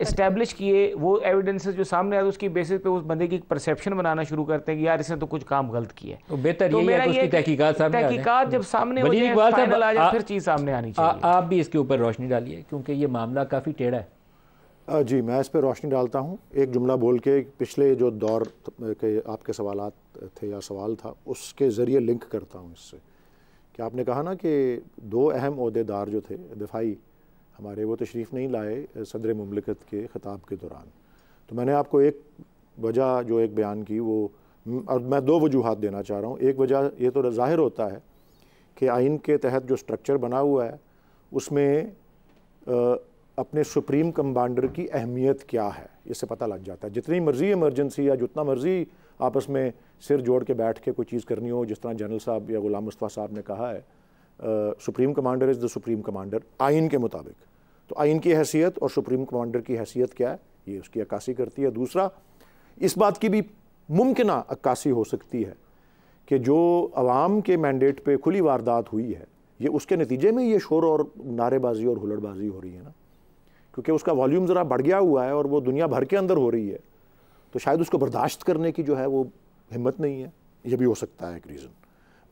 इस्टेब्लिश किए वो एविडेंस जो सामने आए उसकी बेसिस पे उस बंदे की परसेप्शन बनाना शुरू करते हैं कि यार इसने तो कुछ काम गलत किया तो बेहतर तो मेरा ये तहकीकात सामने तहकीकात जब सामने हो जाए फाइनल आ जाए फिर चीज़ सामने आनी चाहिए आप भी इसके ऊपर रोशनी डालिए क्योंकि ये मामला काफ़ी टेढ़ा है जी मैं इस पर रोशनी डालता हूँ एक जुमला बोल के पिछले जो दौर के आपके सवाल थे या सवाल था उसके ज़रिए लिंक करता हूँ इससे कि आपने कहा ना कि दो अहम अहदेदार जो थे दिफाई हमारे वो तशरीफ़ नहीं लाए सदर ममलिकत के ख़ताब के दौरान तो मैंने आपको एक वजह जो एक बयान की वो और मैं दो वजूहत देना चाह रहा हूँ एक वजह ये तो ज़ाहिर होता है कि आइन के तहत जो स्ट्रक्चर बना हुआ है उसमें अपने सुप्रीम कमांडर की अहमियत क्या है इससे पता लग जाता है जितनी मर्ज़ी इमरजेंसी या जितना मर्ज़ी आपस में सिर जोड़ के बैठ के कोई चीज़ करनी हो जिस तरह जनरल साहब या ग़ुलाम मुस्तफ़ा साहब ने कहा है supreme commander is the supreme commander आइन के मुताबिक तो आइन की हैसियत और सुप्रीम कमांडर की हैसियत क्या है ये उसकी अक्कासी करती है दूसरा इस बात की भी मुमकिन अक्कासी हो सकती है कि जो आवाम के मैंडेट पर खुली वारदात हुई है ये उसके नतीजे में ये शोर और नारेबाजी और हुलड़बाजी हो रही है ना क्योंकि उसका वॉल्यूम ज़रा बढ़ गया हुआ है और वो दुनिया भर के अंदर हो रही है तो शायद उसको बर्दाश्त करने की जो है वो हिम्मत नहीं है ये भी हो सकता है एक रीज़न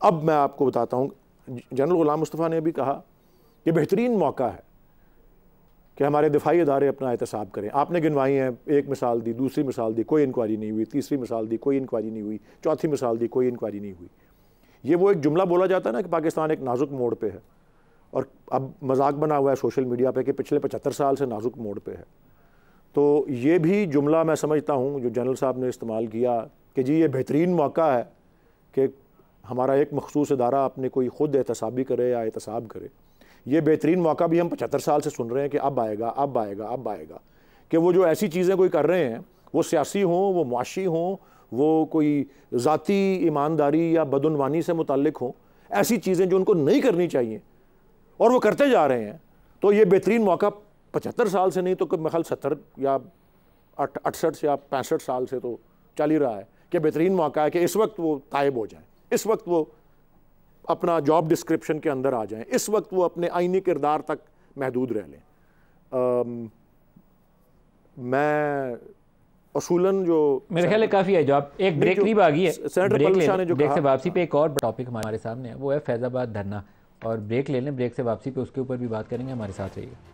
अब मैं आपको बताता हूँ जनरल गुलाम मुस्तफ़ा ने भी कहा कि बेहतरीन मौका है कि हमारे दिफाई अदारे अपना एहतसाब करें आपने गिनवाई हैं एक मिसाल दी दूसरी मिसाल दी कोई इंक्वायरी नहीं हुई तीसरी मिसाल दी कोई इंक्वायरी नहीं हुई चौथी मिसाल दी कोई इंक्वायरी नहीं हुई ये वो एक जुमला बोला जाता है ना कि पाकिस्तान एक नाजुक मोड़ पे है और अब मजाक बना हुआ है सोशल मीडिया पे कि पिछले पचहत्तर साल से नाजुक मोड़ पे है तो ये भी जुमला मैं समझता हूँ जो जनरल साहब ने इस्तेमाल किया कि जी ये बेहतरीन मौका है कि हमारा एक मखसूस अदारा अपने कोई ख़ुद एहतसाबी करे या एहतसाब करे ये बेहतरीन मौका भी हम पचहत्तर साल से सुन रहे हैं कि अब आएगा अब आएगा अब आएगा कि वो जो ऐसी चीज़ें कोई कर रहे हैं वो सियासी हों वो मुआशी हों वो कोई ज़ाती ईमानदारी या बदनवानी से मुतक हों ऐसी चीज़ें जो उनको नहीं करनी चाहिए और वो करते जा रहे हैं तो ये बेहतरीन मौका पचहत्तर साल से नहीं तो कब सत्तर या अठसठ या पैंसठ साल से तो चल ही रहा है कि बेहतरीन मौका है कि इस वक्त वो तायब हो जाए इस वक्त वो अपना जॉब डिस्क्रिप्शन के अंदर आ जाएं इस वक्त वो अपने आईनी किरदार तक महदूद रह लें आम, मैं असूलन जो मेरे ख्याल काफ़ी है जॉब एक ब्रेक भी आ गई है सेनेटर पलशा ने जो ब्रेक से वापसी पे एक और टॉपिक हमारे सामने है वो है फैज़ाबाद धरना और ब्रेक ले लें ब्रेक से वापसी पे उसके ऊपर भी बात करेंगे हमारे साथ रहिएगा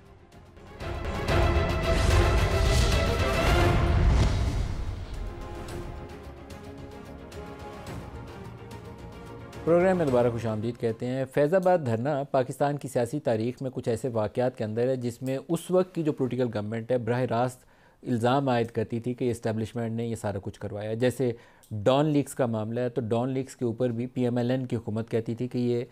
प्रोग्राम में दोबारा खुश आमदीद कहते हैं फैज़ाबाद धरना पाकिस्तान की सियासी तारीख में कुछ ऐसे वाक़ात के अंदर है जिसमें उस वक्त की जो पोलिटिकल गवर्नमेंट है बरह रास्त इल्ज़ाम आयद करती थी कि इस्टेबलिशमेंट ने ये सारा कुछ करवाया जैसे डॉन लीक्स का मामला है तो डॉन लीक्स के ऊपर भी पी एम एल एन की हुकूमत कहती थी कि ये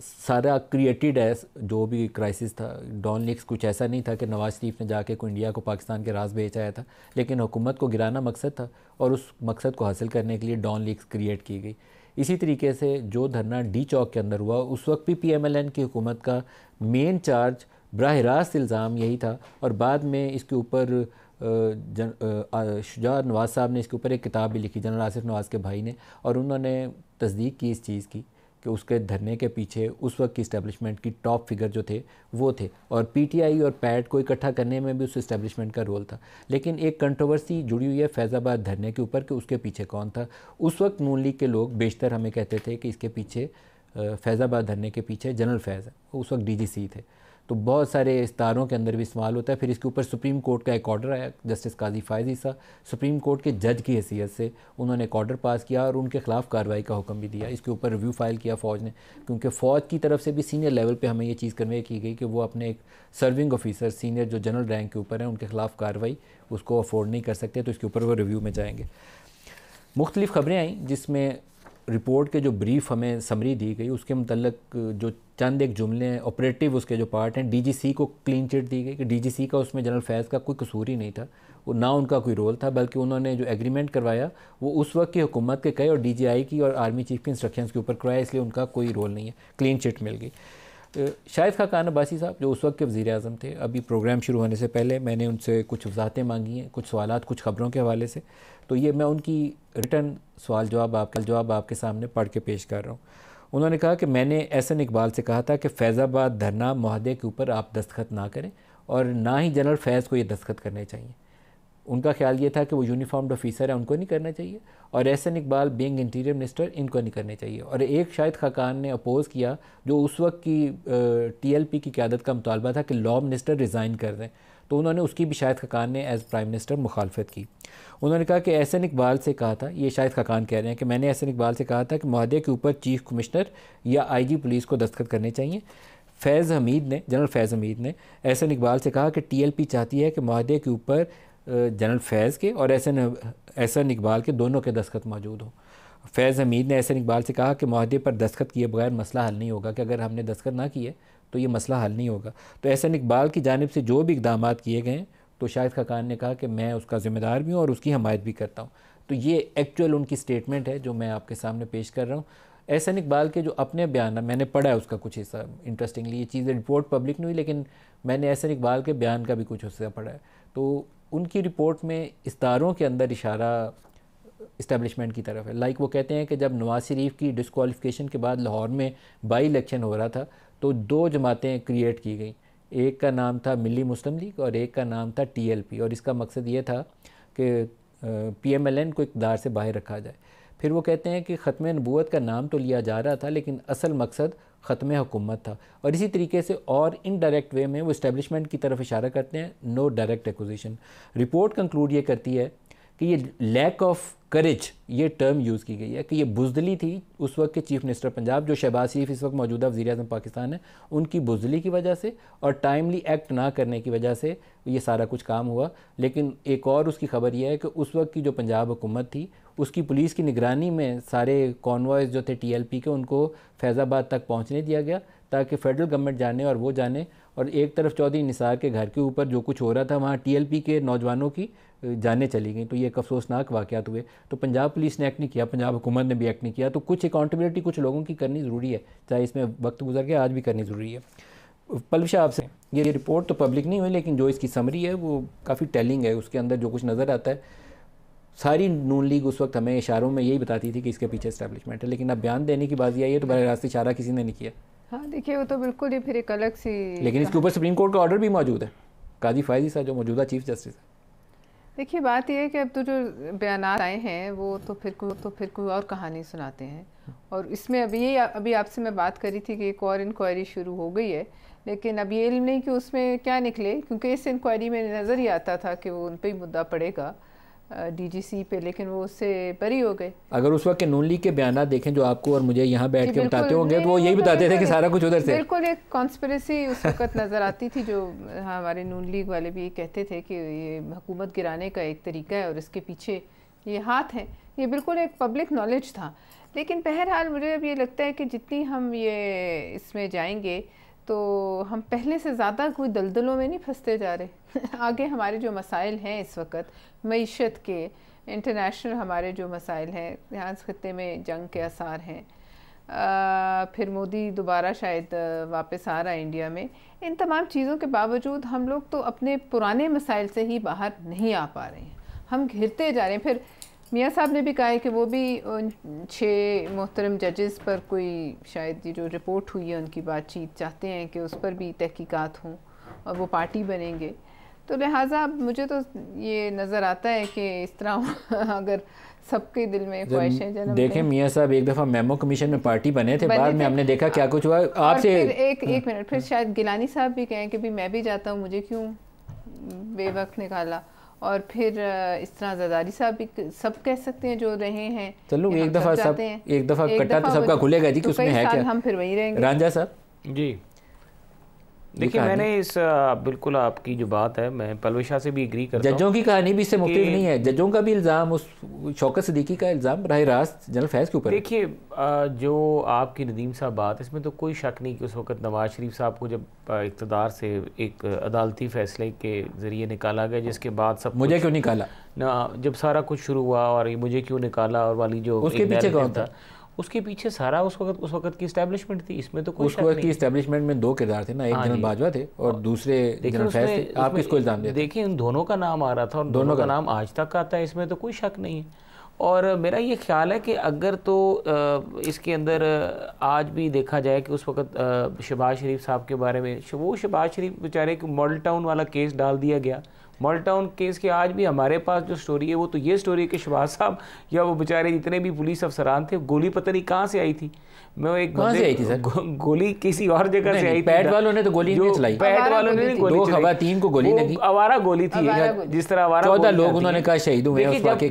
सारा क्रिएटिड है जो भी क्राइसिस था डॉन लीक्स कुछ ऐसा नहीं था कि नवाज़ शरीफ ने जाके को इंडिया को पाकिस्तान के राज बेचाया था लेकिन हुकूमत को गिराना मकसद था और उस मकसद को हासिल करने के लिए डॉन लीक्स क्रिएट की गई इसी तरीके से जो धरना डी चौक के अंदर हुआ उस वक्त भी पीएमएलएन की हुकूमत का मेन चार्ज बरह रास्त इल्ज़ाम यही था और बाद में इसके ऊपर जन शुजा नवाज़ साहब ने इसके ऊपर एक किताब भी लिखी जनरल आसिफ नवाज़ के भाई ने और उन्होंने तस्दीक की इस चीज़ की कि उसके धरने के पीछे उस वक्त की इस्टेब्लिशमेंट की टॉप फिगर जो थे वो थे और पीटीआई और पैड को इकट्ठा करने में भी उस इस्टेब्लिशमेंट का रोल था लेकिन एक कंट्रोवर्सी जुड़ी हुई है फैज़ाबाद धरने के ऊपर कि उसके पीछे कौन था उस वक्त नून लीग के लोग बेशतर हमें कहते थे कि इसके पीछे फैज़ाबाद धरने के पीछे जनरल फैज़ है उस वक्त डी थे तो बहुत सारे इस्तारों के अंदर भी इस्तेमाल होता है फिर इसके ऊपर सुप्रीम कोर्ट का एक ऑर्डर आया जस्टिस काजी फ़ायजी सा सुप्रीम कोर्ट के जज की हैसियत से उन्होंने एक ऑर्डर पास किया और उनके खिलाफ कार्रवाई का हुक्म भी दिया इसके ऊपर रिव्यू फाइल किया फ़ौज ने क्योंकि फ़ौज की तरफ से भी सीनियर लेवल पर हमें ये चीज़ कन्वे की गई कि वो अपने एक सर्विंग ऑफिसर सीनियर जो जनरल रैंक के ऊपर हैं उनके खिलाफ कार्रवाई उसको अफोर्ड नहीं कर सकते तो इसके ऊपर वो रिव्यू में जाएंगे मुख्तलिफ़ खबरें आईं जिसमें रिपोर्ट के जो ब्रीफ हमें समरी दी गई उसके मतलब जो चंद एक जुमले हैं ऑपरेटिव उसके जो पार्ट हैं डीजीसी को क्लीन चिट दी गई कि डीजीसी का उसमें जनरल फैज़ का कोई कसूर ही नहीं था वो ना उनका कोई रोल था बल्कि उन्होंने जो एग्रीमेंट करवाया वो उस वक्त की हुकूमत के कहे और डी की और आर्मी चीफ के इंस्ट्रक्शन के ऊपर करवाया इसलिए उनका कोई रोल नहीं है क्लीन चिट मिल गई शाहिद खा खान अब्बासी साहब जो उस वक्त के वज़ी अजम थे अभी प्रोग्राम शुरू होने से पहले मैंने उनसे कुछ वजाहतें मांगी हैं कुछ सवाल कुछ ख़बरों के हवाले से तो ये मैं उनकी रिटर्न सवाल जवाब आप जवाब आपके सामने पढ़ के पेश कर रहा हूँ उन्होंने कहा कि मैंने एहसन इकबाल से कहा था कि फैज़ाबाद धरना महदे के ऊपर आप दस्तखत ना करें और ना ही जनरल फैज़ को ये दस्तखत करने चाहिए उनका ख्याल ये था कि वो यूनिफॉर्म्ड ऑफिसर है उनको नहीं करना चाहिए और एन इकबाल बींग इंटीरियर मिनिस्टर इनको नहीं करने चाहिए और एक शायद खकान ने अपोज़ किया जो उस वक्त की टी एल पी की क्यादत का मुतालबा था कि लॉ मिनिस्टर रिज़ाइन कर दें तो उन्होंने उसकी भी शायद खकान ने एज़ प्राइम मिनिस्टर मुखालफत की उन्होंने कहा कि एहसन इकबाल से कहा था ये शायद खकान कह रहे हैं कि मैंने एहसन इकबाल से कहा था कि महदे के ऊपर चीफ कमिश्नर या आई जी पुलिस को दस्तखत करने चाहिए फैज़ हमीद ने जनरल फैज़ हमीद ने एहसन इकबाल से कहा कि टी एल पी चाहती है कि माहे के ऊपर जनरल फैज़ के और एहसन एहसन इकबाल के दोनों के दस्खत मौजूद हों फैज़ हमीद ने एहसन इकबाल से कहा कि माहदे पर दस्खत किए बगैर मसला हल नहीं होगा कि अगर हमने दस्खत ना किए तो ये मसला हल नहीं होगा तो एहसन इकबाल की जानब से जो भी इकदाम किए गए तो शाहिद खकान ने कहा कि मैं उसका ज़िम्मेदार भी हूँ और उसकी हमायत भी करता हूँ तो ये एक्चुअल उनकी स्टेटमेंट है जो मैं आपके सामने पेश कर रहा हूँ एहसन इकबाल के जो अपने बयान है मैंने पढ़ा है उसका कुछ हिस्सा इंटरेस्टिंगली ये चीज़ें रिपोर्ट पब्लिक नहीं हुई लेकिन मैंने एहसन इकबाल के बयान का भी कुछ हिस्सा पढ़ा है तो उनकी रिपोर्ट में इसदारों के अंदर इशारा इस्टेबलिशमेंट की तरफ है लाइक like वो कहते हैं कि जब नवाज शरीफ की डिसकॉलीफिकेशन के बाद लाहौर में बाई इलेक्शन हो रहा था तो दो जमातें क्रिएट की गई एक का नाम था मिली मुस्लिम लीग और एक का नाम था टीएलपी और इसका मकसद ये था कि पीएमएलएन को इकदार से बाहर रखा जाए फिर वो कहते हैं कि ख़त्म नबूत का नाम तो लिया जा रहा था लेकिन असल मकसद ख़त्म हुकूमत था और इसी तरीके से और इनडायरेक्ट वे में वो इस्टेबलिशमेंट की तरफ इशारा करते हैं no direct acquisition report conclude ये करती है कि ये लैक ऑफ करेज ये टर्म यूज़ की गई है कि ये बुजदली थी उस वक्त के चीफ मिनिस्टर पंजाब जो शहबाज शरीफ इस वक्त मौजूदा वजी अजम पाकिस्तान है उनकी बुजदली की वजह से और टाइमली एक्ट ना करने की वजह से ये सारा कुछ काम हुआ लेकिन एक और उसकी खबर यह है कि उस वक्त की जो पंजाब हुकूमत थी उसकी पुलिस की निगरानी में सारे कॉन्वॉयज़ जो थे टीएलपी के उनको फैज़ाबाद तक पहुंचने दिया गया ताकि फेडरल गवर्नमेंट जाने और वो जाने और एक तरफ चौधरी निसार के घर के ऊपर जो कुछ हो रहा था वहाँ टी के नौजवानों की जाने चली गई तो ये एक अफसोसनाक वाक़ात हुए तो पंजाब पुलिस ने एक्ट नहीं किया पंजाब हुकूमत ने भी एक्ट नहीं किया तो कुछ अकाउंटेबिलिटी कुछ लोगों की करनी ज़रूरी है चाहे इसमें वक्त गुजर के आज भी करनी ज़रूरी है पल्व शाह आपसे ये रिपोर्ट तो पब्लिक नहीं हुई लेकिन जो इसकी समरी है वो काफ़ी टेलिंग है उसके अंदर जो कुछ नज़र आता है सारी नून लीग उस वक्त हमें इशारों में यही बताती थी कि इसके पीछे इस्टेब्लिशमेंट है लेकिन अब बयान देने की बाजी आई है तो बर रास्ते इशारा किसी ने नहीं किया हाँ देखिए वो तो बिल्कुल ही फिर एक अलग सी लेकिन इसके ऊपर सुप्रीम कोर्ट का ऑर्डर भी मौजूद है काजी फायजी साहब जो मौजूदा चीफ जस्टिस है देखिए बात यह है कि अब तो जो बयान आए हैं वो तो फिर को तो फिर कोई और कहानी सुनाते हैं और इसमें अभी ये अभी आपसे मैं बात करी थी कि एक और इंक्वायरी शुरू हो गई है लेकिन अब ये इल्म नहीं कि उसमें क्या निकले क्योंकि इस इंक्वायरी में नज़र ही आता था कि वो उन पर ही मुद्दा पड़ेगा डीजीसी पे लेकिन वो उससे बरी हो गए अगर उस वक्त के नून लीग के बयान देखें जो आपको और मुझे यहाँ बैठ के बताते होंगे तो वो यही बताते थे कि सारा कुछ उधर से बिल्कुल एक कॉन्स्परेसी उस वक्त नज़र आती थी जो हाँ हमारे नून लीग वाले भी कहते थे कि ये हुकूमत गिराने का एक तरीका है और इसके पीछे ये हाथ है ये बिल्कुल एक पब्लिक नॉलेज था लेकिन बहरहाल मुझे अब ये लगता है कि जितनी हम ये इसमें जाएंगे तो हम पहले से ज़्यादा कोई दलदलों में नहीं फंसते जा रहे आगे हमारे जो मसाइल हैं इस वक्त मीशत के इंटरनेशनल हमारे जो मसाइल हैं यहाँ इस खत्े में जंग के आसार हैं फिर मोदी दोबारा शायद वापस आ रहा है इंडिया में इन तमाम चीज़ों के बावजूद हम लोग तो अपने पुराने मसाइल से ही बाहर नहीं आ पा रहे हैं हम घिरते जा रहे हैं फिर मियाँ साहब ने भी कहा है कि वो भी उन छः मोहतरम जजेस पर कोई शायद ये जो रिपोर्ट हुई है उनकी बातचीत चाहते हैं कि उस पर भी तहकीकात हों और वो पार्टी बनेंगे तो लिहाजा मुझे तो ये नज़र आता है कि इस तरह अगर सबके दिल में ख्वाहिश है जन्म देखें मियाँ साहब एक दफ़ा मेमो कमीशन में पार्टी बने थे बाद में हमने देखा क्या कुछ हुआ आपसे एक एक हाँ। मिनट फिर शायद गिलानी साहब भी कहें कि भी मैं भी जाता हूँ मुझे क्यों बेवक्त निकाला और फिर इस तरह जदारी साहब भी सब कह सकते हैं जो रहे हैं चलो एक दफा सब एक दफा कट्टा तो सबका खुलेगा जी कि तो उसमें है क्या हम फिर वहीं रहेंगे राजा साहब जी देखिए मैंने इस बिल्कुल आपकी जो बात है मैं पलवेशा से भी एग्री करता जजों की कहानी भी इससे मुख्तफ नहीं है जजों का भी इल्ज़ाम उस शौकत सदीकी का इल्ज़ाम बर रास्त जनरल फैज़ के ऊपर देखिए जो आपकी नदीम साहब बात है इसमें तो कोई शक नहीं कि उस वक्त नवाज शरीफ साहब को जब इकतदार से एक अदालती फैसले के ज़रिए निकाला गया जिसके बाद सब मुझे क्यों निकाला ना जब सारा कुछ शुरू हुआ और ये मुझे क्यों निकाला और वाली जो उसके पीछे कौन था उसके पीछे सारा उस वक्त उस वक्त की स्टैब्लिशमेंट थी इसमें तो कोई उस वक्त की में दो किरदार थे ना एक हाँ जनरल बाजवा थे और दूसरे आप किसको इल्ज़ाम दे देखिए उन दोनों का नाम आ रहा था और दोनों का नाम आज तक आता है इसमें तो कोई शक नहीं है और मेरा ये ख्याल है कि अगर तो इसके अंदर आज भी देखा जाए कि उस वक्त शहबाज शरीफ साहब के बारे में वो शहबाज शरीफ बेचारे को मॉडल टाउन वाला केस डाल दिया गया टाउन केस के आज भी हमारे पास जो स्टोरी है वो तो ये स्टोरी है कि शबाज साहब या वो बेचारे जितने भी पुलिस अफसरान थे गोली पता नहीं कहाँ से आई थी मैं एक कहाँ से आई थी सर गोली किसी और जगह से आई पैट वालों ने तो गोली नहीं चलाई पैट वालों ने गोली दो तीन को गोली लगी आवारा गोली थी जिस तरह आवारा चौदह लोग उन्होंने कहा शहीद हुए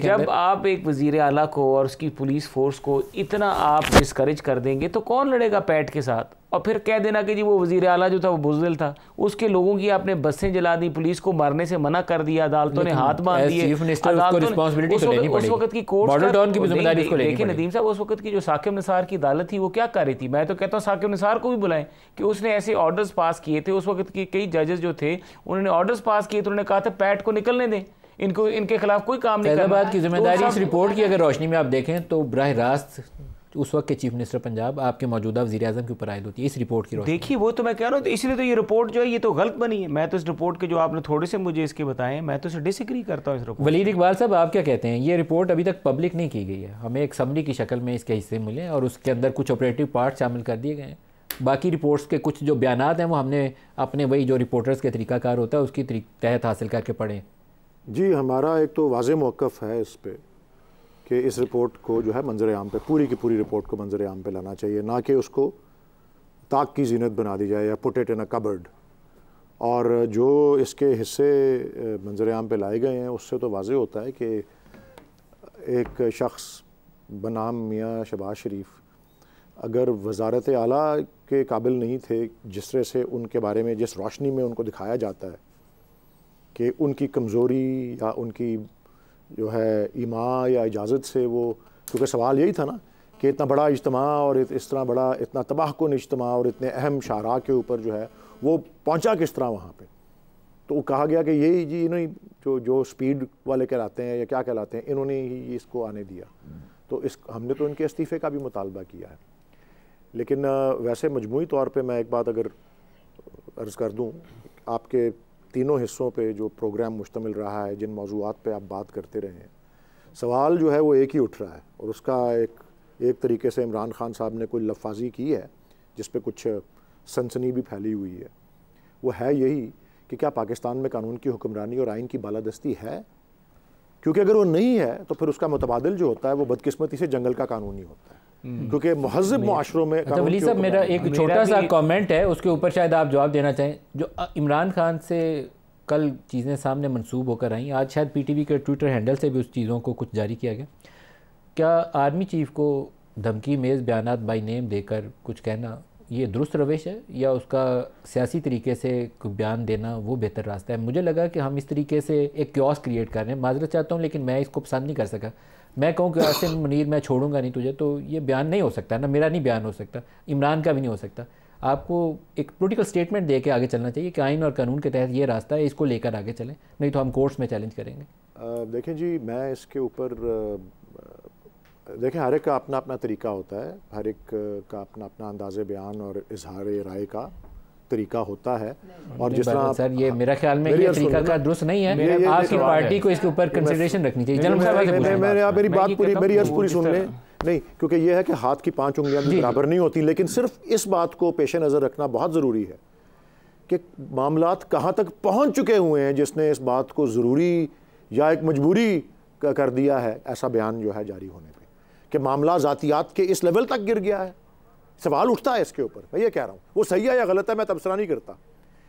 जब आप एक वजीर आला को और उसकी पुलिस फोर्स को इतना आप डिस्करेज कर देंगे तो कौन लड़ेगा पैट के साथ और फिर कह देना कि जी वो वजीर आला जो था वो बुजदिल था उसके लोगों की आपने बसें जला दी पुलिस को मारने से मना कर दिया अदालतों ने हाथ बांध दिए उस तो वक्त की कोर्ट देखिए नदीम साहब उस वक्त की जो साकिब निसार की अदालत थी वो क्या कर रही थी मैं तो कहता हूँ साकिब निसार को भी बुलाएं कि उसने ऐसे ऑर्डर्स पास किए थे उस वक्त के कई जजेस जो थे उन्होंने ऑर्डर्स पास किए थे उन्होंने कहा था पैट को निकलने दें इनको इनके खिलाफ कोई काम नहीं की तो जिम्मेदारी इस रिपोर्ट की अगर रोशनी में आप देखें तो बरह रास्त उस वक्त के चीफ मिनिस्टर पंजाब आपके मौजूदा वजी अजम के ऊपर आयद होती है इस रिपोर्ट की देखिए वो तो मैं कह रहा हूँ तो इसलिए तो ये रिपोर्ट जो है ये तो गलत बनी है मैं तो इस रिपोर्ट के जो आपने थोड़े से मुझे इसके बताए मैं तो इसे डिसग्री करता हूँ इस रिपोर्ट वलीद इकबाल साहब आप क्या कहते हैं ये रिपोर्ट अभी तक पब्लिक नहीं की गई है हमें एक समरी की शक्ल में इसके हिस्से मिले और उसके अंदर कुछ ऑपरेटिव पार्ट शामिल कर दिए गए हैं बाकी रिपोर्ट्स के कुछ जो बयान हैं वो हमने अपने वही जो रिपोर्टर्स के तरीक़ाकार होता है उसकी तहत हासिल करके पढ़े जी हमारा एक तो वाज मौक़ है इस पर कि इस रिपोर्ट को जो है मंजर आम पे पूरी की पूरी रिपोर्ट को मंजर आम पे लाना चाहिए ना कि उसको ताक की जीनत बना दी जाए या पुटेट इन अ कबर्ड और जो इसके हिस्से मंजर आम पे लाए गए हैं उससे तो वाज होता है कि एक शख्स बनाम मियाँ शबाज शरीफ अगर वजारत आला के काबिल नहीं थे जिस तरह से उनके बारे में जिस रोशनी में उनको दिखाया जाता है कि उनकी कमज़ोरी या उनकी जो है ईमा या इजाज़त से वो क्योंकि सवाल यही था ना कि इतना बड़ा इजतम और इस तरह बड़ा इतना तबाह कन इजतम और इतने अहम शारा के ऊपर जो है वो पहुँचा किस तरह वहाँ पर तो वो कहा गया कि यही जी इन्होंने जो जो स्पीड वाले कहलाते हैं या क्या कहलाते हैं इन्होंने ही इसको आने दिया तो इस हमने तो इनके इस्तीफ़े का भी मुतालबा किया है लेकिन वैसे मजमू तौर पर मैं एक बात अगर अर्ज़ कर दूँ आपके तीनों हिस्सों पे जो प्रोग्राम मुश्तमिल रहा है जिन मौजूद पे आप बात करते रहे हैं सवाल जो है वो एक ही उठ रहा है और उसका एक एक तरीके से इमरान खान साहब ने कोई लफाजी की है जिस पे कुछ सनसनी भी फैली हुई है वो है यही कि क्या पाकिस्तान में कानून की हुक्मरानी और आइन की बालादस्ती है क्योंकि अगर वो नहीं है तो फिर उसका मुतबादल जो होता है वो बदकस्मती से जंगल का कानून ही होता है क्योंकि महजब माशरों में अच्छा वली साहब मेरा एक छोटा सा कमेंट है उसके ऊपर शायद आप जवाब देना चाहें जो इमरान खान से कल चीज़ें सामने मंसूब होकर आई आज शायद पीटीवी के ट्विटर हैंडल से भी उस चीज़ों को कुछ जारी किया गया क्या आर्मी चीफ़ को धमकी मेज़ बयान बाई नेम देकर कुछ कहना ये दुरुस्त रविश है या उसका सियासी तरीके से बयान देना वो बेहतर रास्ता है मुझे लगा कि हम इस तरीके से एक क्योस क्रिएट कर रहे हैं माजरत चाहता हूँ लेकिन मैं इसको पसंद नहीं कर सका मैं कहूँ कि आसिम मुनीर मैं छोड़ूंगा नहीं तुझे तो ये बयान नहीं हो सकता ना मेरा नहीं बयान हो सकता इमरान का भी नहीं हो सकता आपको एक पोलिटिकल स्टेटमेंट दे के आगे चलना चाहिए कि आइन और कानून के तहत ये रास्ता है इसको लेकर आगे चलें नहीं तो हम कोर्ट्स में चैलेंज करेंगे देखें जी मैं इसके ऊपर देखें हर एक का अपना अपना तरीका होता है हर एक का अपना अपना अंदाज़ बयान और इजहार राय का तरीका होता है और जिस तरह सर ये हाँ, मेरा ख्याल में ये तरीका का दुरुस्त नहीं है आपकी पार्टी को इसके ऊपर कंसिडरेशन रखनी चाहिए जनरल साहब मैंने आप मेरी बात पूरी मेरी अर्ज पूरी सुन लें नहीं क्योंकि ये है कि हाथ की पांच उंगलियां भी बराबर नहीं होती लेकिन सिर्फ इस बात को पेश नज़र रखना बहुत ज़रूरी है कि मामला कहाँ तक पहुँच चुके हुए हैं जिसने इस बात को ज़रूरी या एक मजबूरी कर दिया है ऐसा बयान जो है जारी होने पर कि मामला ज़ातियात के इस लेवल तक गिर गया है सवाल उठता है इसके ऊपर मैं ये कह रहा हूँ वो सही है या गलत है मैं तबसरा नहीं करता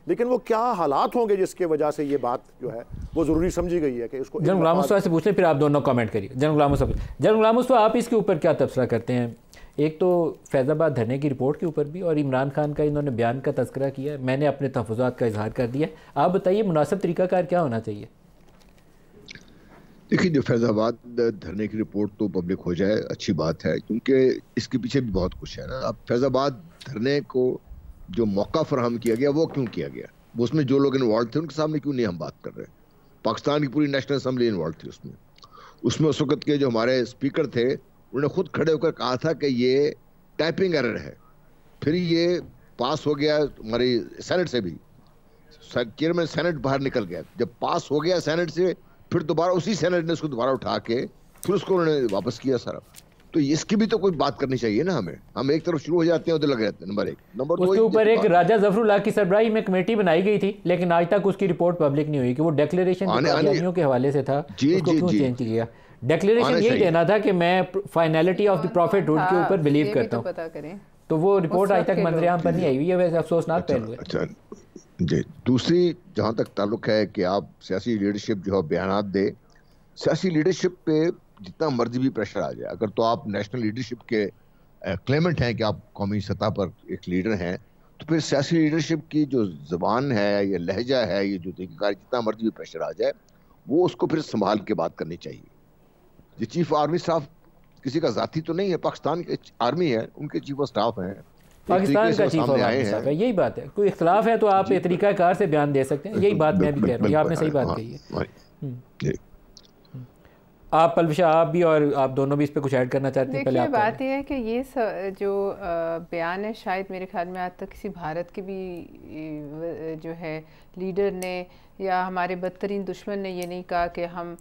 लेकिन वो क्या हालात होंगे जिसके वजह से ये बात जो है वो जरूरी समझी गई है कि इसको जन गुलाम से पूछ फिर आप दोनों कमेंट करिए जन गुलाम जन गुलाम आप इसके ऊपर क्या तबसरा करते हैं एक तो फैज़ाबाद धरने की रिपोर्ट के ऊपर भी और इमरान खान का इन्होंने बयान का तस्करा किया मैंने अपने तहफात का इजहार कर दिया आप बताइए मुनासिब तरीक़ाकार क्या होना चाहिए देखिए जो फैजाबाद धरने की रिपोर्ट तो पब्लिक हो जाए अच्छी बात है क्योंकि इसके पीछे भी बहुत कुछ है ना अब फैजाबाद धरने को जो मौका फराहम किया गया वो क्यों किया गया वो उसमें जो लोग इन्वॉल्व थे उनके सामने क्यों नहीं हम बात कर रहे पाकिस्तान की पूरी नेशनल असम्बली इन्वॉल्व थी उसमें उसमें उस वक्त के जो हमारे स्पीकर थे उन्होंने खुद खड़े होकर कहा था कि ये टाइपिंग एरर है फिर ये पास हो गया हमारी सेनेट से भी चेयरमैन सेनेट बाहर निकल गया जब पास हो गया सेनेट से फिर दोबारा उसी सेनेट ने उसको दोबारा उठा के फिर उसको उन्होंने वापस किया सारा तो इसकी भी तो कोई बात करनी चाहिए ना हमें हम एक तरफ शुरू हो जाते हैं उधर लग जाते हैं नंबर एक नंबर उसके ऊपर एक राजा जफरुल्लाह की सरबराही में कमेटी बनाई गई थी लेकिन आज तक उसकी रिपोर्ट पब्लिक नहीं हुई कि वो डेक्लेरेशन के हवाले से था जी, उसको क्यों चेंज किया डेक्लेरेशन यही देना था कि मैं finality of the prophet rule के हाँ, ऊपर बिलीव तो करता हूँ तो वो रिपोर्ट आज तक मंजरेआम पर नहीं आई हुई है वैसे अफसोसनाक अच्छा, पहलू है अच्छा। जी दूसरी जहाँ तक ताल्लुक है कि आप सियासी लीडरशिप जो है बयान दे सियासी लीडरशिप पे जितना मर्जी भी प्रेशर आ जाए अगर तो आप नेशनल लीडरशिप के क्लेमेंट हैं कि आप कौमी सतह पर एक लीडर हैं तो फिर सियासी लीडरशिप की जो जबान है या लहजा है ये जो तरीकेकार जितना मर्जी भी प्रेशर आ जाए वो उसको फिर संभाल के बात करनी चाहिए ये चीफ आर्मी स्टाफ किसी का जाती तो नहीं है पाकिस्तान के आर्मी है उनके चीफ ऑफ स्टाफ हैं पाकिस्तान का चीफ ऑफ आर्मी स्टाफ है यही बात है कोई इख्तलाफ है तो आप तरीक़ाकार से बयान दे सकते हैं यही बात मैं भी कह रहा हूँ आपने सही बात हाँ, कही है हाँ, हम्म। आप पलविशा आप भी और आप दोनों भी इस पे कुछ ऐड करना चाहते हैं पहले बात यह है कि ये स, जो बयान है शायद मेरे ख्याल में आज तक किसी भारत के भी जो है लीडर ने या हमारे बदतरीन दुश्मन ने ये नहीं कहा कि हम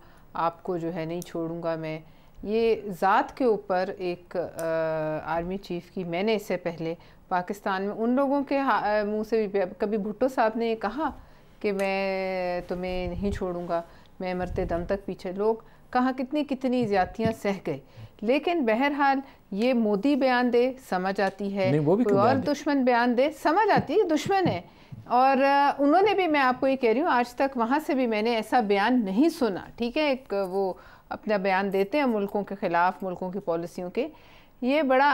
आपको जो है नहीं छोड़ूंगा मैं ये ज़ात के ऊपर एक आर्मी चीफ़ की मैंने इससे पहले पाकिस्तान में उन लोगों के मुंह से भी कभी भुट्टो साहब ने कहा कि मैं तुम्हें नहीं छोड़ूंगा मैं मरते दम तक पीछे लोग कहाँ कितनी कितनी ज्यादतियाँ सह गए लेकिन बहरहाल ये मोदी बयान दे समझ आती है वो भी और दुश्मन बयान दे समझ आती है दुश्मन है और उन्होंने भी मैं आपको ये कह रही हूँ आज तक वहाँ से भी मैंने ऐसा बयान नहीं सुना ठीक है एक वो अपना बयान देते हैं मुल्कों के ख़िलाफ़ मुल्कों की पॉलिसियों के ये बड़ा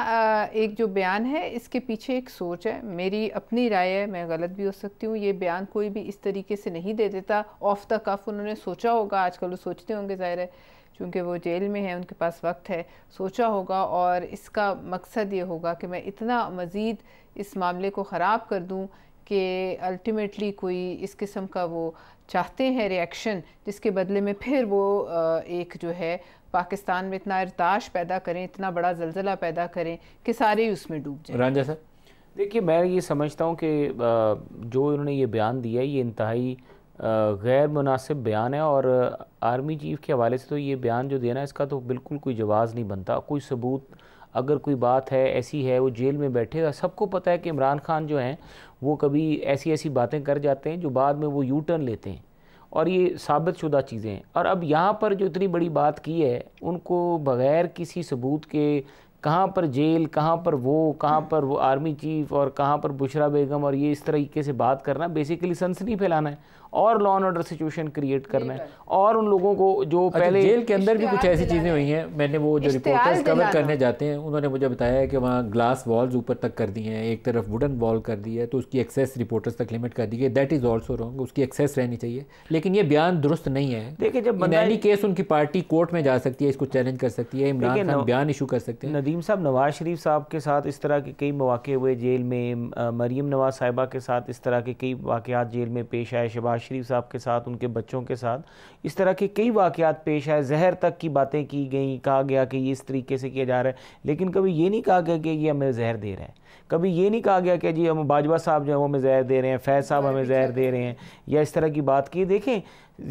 एक जो बयान है इसके पीछे एक सोच है मेरी अपनी राय है मैं गलत भी हो सकती हूँ ये बयान कोई भी इस तरीके से नहीं दे देता ऑफ द कफ उन्होंने सोचा होगा आजकल वो सोचते होंगे ज़ाहिर है चूँकि वो जेल में है उनके पास वक्त है सोचा होगा और इसका मकसद ये होगा कि मैं इतना मज़ीद इस मामले को ख़राब कर दूँ कि अल्टीमेटली कोई इस किस्म का वो चाहते हैं रिएक्शन जिसके बदले में फिर वो एक जो है पाकिस्तान में इतना अरताश पैदा करें इतना बड़ा जलजिला पैदा करें कि सारे ही उसमें डूब जाए राजा सर देखिए मैं ये समझता हूँ कि जो इन्होंने ये बयान दिया है ये इंतहाई गैर मुनासिब बयान है और आर्मी चीफ के हवाले से तो ये बयान जो देना है इसका तो बिल्कुल कोई जवाब नहीं बनता कोई सबूत अगर कोई बात है ऐसी है वो जेल में बैठेगा सबको पता है कि इमरान खान जो हैं वो कभी ऐसी ऐसी बातें कर जाते हैं जो बाद में वो यू टर्न लेते हैं और ये साबित शुदा चीज़ें हैं और अब यहाँ पर जो इतनी बड़ी बात की है उनको बग़ैर किसी सबूत के कहाँ पर जेल कहाँ पर वो कहाँ पर वो आर्मी चीफ़ और कहाँ पर बुशरा बेगम और ये इस तरीके से बात करना बेसिकली सनसनी फैलाना है और law and order situation create करना है और उन लोगों को जो अच्छा, पहले जेल के अंदर भी कुछ ऐसी चीज़ें हुई हैं मैंने वो जो रिपोर्टर्स कवर करने जाते हैं उन्होंने मुझे बताया है कि वहाँ ग्लास वॉल्स ऊपर तक कर दी हैं एक तरफ वुडन वॉल कर दी है तो उसकी एक्सेस रिपोर्टर्स तक लिमिट कर दी है दैट इज़ ऑल्सो रॉन्ग उसकी एक्सेस रहनी चाहिए लेकिन ये बयान दुरुस्त नहीं है देखिए जब एनी केस उनकी पार्टी कोर्ट में जा सकती है इसको चैलेंज कर सकती है इमरान खान बयान इशू कर सकते हैं नदीम साहब नवाज शरीफ साहब के साथ इस तरह के कई मौके हुए जेल में मरीम नवाज साहिबा के साथ इस तरह के कई वाकत जेल में पेश आए शबाज शरीफ साहब के साथ उनके बच्चों के साथ इस तरह के कई वाक़ात पेश आए जहर तक की बातें की गई कहा गया कि ये इस तरीके से किया जा रहा है लेकिन कभी ये नहीं कहा गया कि ये हमें जहर दे रहा है कभी ये नहीं कहा गया कि जी हम बाजवा साहब जो है वो हमें जहर दे रहे हैं फैज साहब हाँ, हमें जहर दे रहे हैं या इस तरह की बात की देखें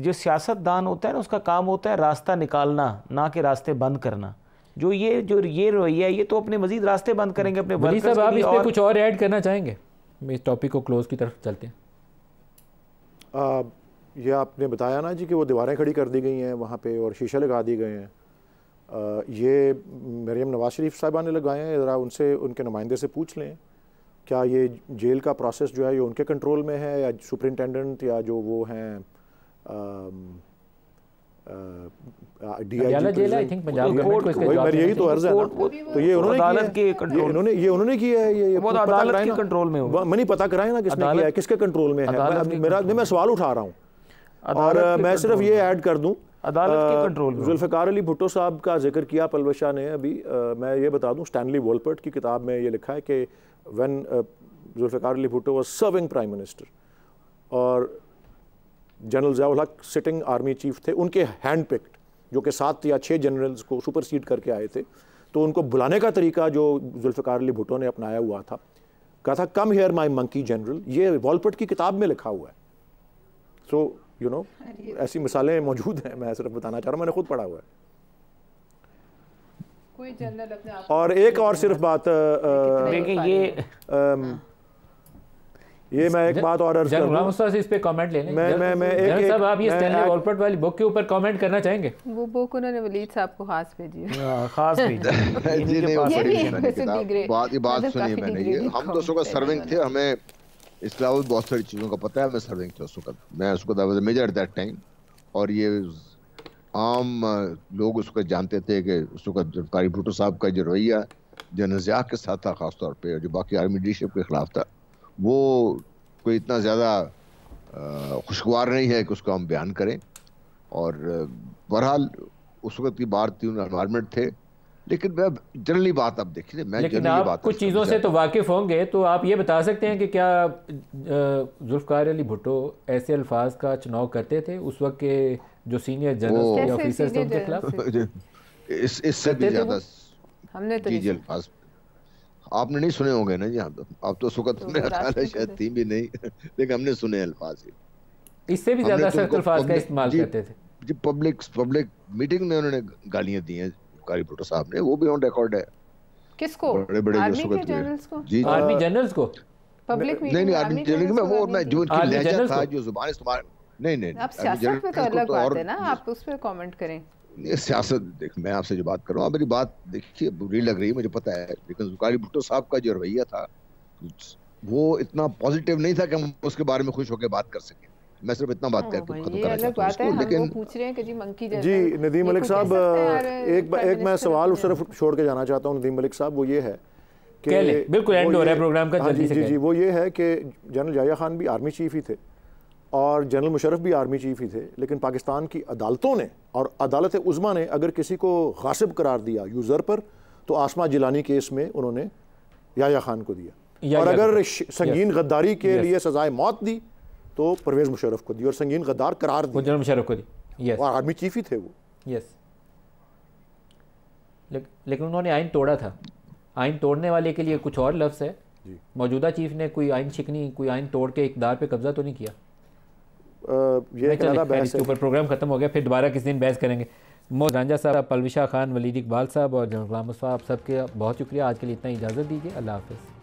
जो सियासतदान होता है ना उसका काम होता है रास्ता निकालना ना कि रास्ते बंद करना जो ये जो ये रवैया ये तो अपने मजीद रास्ते बंद करेंगे अपने आप इस पे और... कुछ और ऐड करना चाहेंगे इस टॉपिक को क्लोज की तरफ चलते हैं यह ये आपने बताया ना जी कि वो दीवारें खड़ी कर दी गई हैं वहाँ पे और शीशे लगा दिए गए हैं ये मरीम नवाज शरीफ साहबा ने लगाए हैं ज़रा उनसे उनके नुमाइंदे से पूछ लें क्या ये जेल का प्रोसेस जो है ये उनके कंट्रोल में है या सुपरिनटेंडेंट या जो वो हैं तो तो तो जुल्फकार अली भुट्टो साहब का जिक्र किया पलवशा ने अभी मैं ये बता दू स्टैनली वोल्पर्ट की किताब में ये लिखा है कि when Zulfikar Ali Bhutto was serving prime minister और general Ziaul Haq sitting army chief थे उनके हैंड पिक्ड जो कि सात या छः जनरल्स को सुपरसीड करके आए थे तो उनको बुलाने का तरीका जो जुल्फ़िकार अली भुटो ने अपनाया हुआ था कहा था come here my monkey general ये वॉलपट की किताब में लिखा हुआ है सो यू नो ऐसी मिसालें मौजूद हैं मैं सिर्फ बताना चाह रहा हूँ मैंने खुद पढ़ा हुआ है कोई जनरल अपने आप और एक और सिर्फ बात देखिए ये हाँ। ये मैं एक बात और कमेंट कमेंट करना चाहेंगे वो बुक उन्होंने वलीद साहब को खास भेजी हाँ, खास भेजी मतलब हम तो सर्विंग थे हमें इसके अलावा बहुत सारी चीज़ों का पता है सर्विंग मैं मेजर दैट टाइम और ये आम लोग उसको जानते थे कि उस कारी भुटो साहब का जो रवैया जो नज़ाक के साथ था ख़ासतौर पर जो बाकी आर्मी लीडरशिप के खिलाफ था वो कोई इतना ज़्यादा खुशगवार नहीं है कि उसको हम बयान करें और बहरहाल उस वक्त की भारतीय एनवायरमेंट थे लेकिन मैं जनरली बात आप देखिए मैं लेकिन आप बात कुछ चीज़ों से तो वाकिफ़ होंगे तो आप ये बता सकते हैं कि क्या जुल्फकार अली भुट्टो ऐसे अल्फाज का चुनाव करते थे उस वक्त के जो सीनियर जनरल ऑफिसर्स थे उनके खिलाफ इस इससे भी ज़्यादा हमने तो जी जी अल्फाज आपने नहीं सुने होंगे ना जी तो आप तो सुखद तो ने शायद थी भी नहीं लेकिन हमने सुने अल्फाज ही इससे भी ज्यादा सख्त तो अल्फाज का इस्तेमाल करते थे जी पब्लिक पब्लिक मीटिंग में उन्होंने गालियां दी हैं कारी भुट्टो साहब ने वो भी ऑन रिकॉर्ड है किसको बड़े बड़े को जी आर्मी जनरल्स को पब्लिक नहीं नहीं आर्मी जनरल में वो मैं जो लहजा था जो जुबान इस्तेमाल नहीं नहीं आप सियासत में तो अलग तो बात है ना आप उस पर कमेंट करें सियासत देख मैं आपसे जो बात कर रहा हूँ मेरी बात देखिए बुरी लग रही है मुझे पता है लेकिन जुकारी भुट्टो साहब का जो रवैया था वो इतना पॉजिटिव नहीं था कि हम उसके बारे में खुश होकर बात कर सकें मैं सिर्फ इतना बात हाँ, करके खत्म करना चाहता हूँ लेकिन पूछ रहे हैं कि जी मंकी जैसा जी नदीम मलिक साहब एक एक मैं सवाल उस तरफ छोड़ के जाना चाहता हूँ नदीम मलिक साहब वो ये है कि बिल्कुल एंड हो रहा है प्रोग्राम का हाँ जी जी वो ये है कि जनरल जाया खान भी आर्मी चीफ ही थे और जनरल मुशरफ भी आर्मी चीफ ही थे लेकिन पाकिस्तान की अदालतों ने और अदालत उज़मा ने अगर किसी को गासिब करार दिया यूज़र पर तो आसमा जिलानी केस में उन्होंने याया खान को दिया या और या अगर संगीन गद्दारी के लिए सजाए मौत दी तो परवेज़ मुशरफ को दी और संगीन गद्दार करार दी जनरल मुशरफ को दी और आर्मी चीफ ही थे वो यस लेकिन उन्होंने आइन तोड़ा था आइन तोड़ने वाले के लिए कुछ और लफ्ज़ है मौजूदा चीफ ने कोई आइन छिकनी कोई आइन तोड़ के इकदार पर कब्ज़ा तो नहीं किया ये बहस है ऊपर प्रोग्राम खत्म हो गया फिर दोबारा किस दिन बहस करेंगे मोहन रांझा साहब पलविशा खान वलीद इकबाल साहब और गुलाम साहब सबके बहुत शुक्रिया आज के लिए इतना इजाज़त दीजिए अल्लाह हाफिज़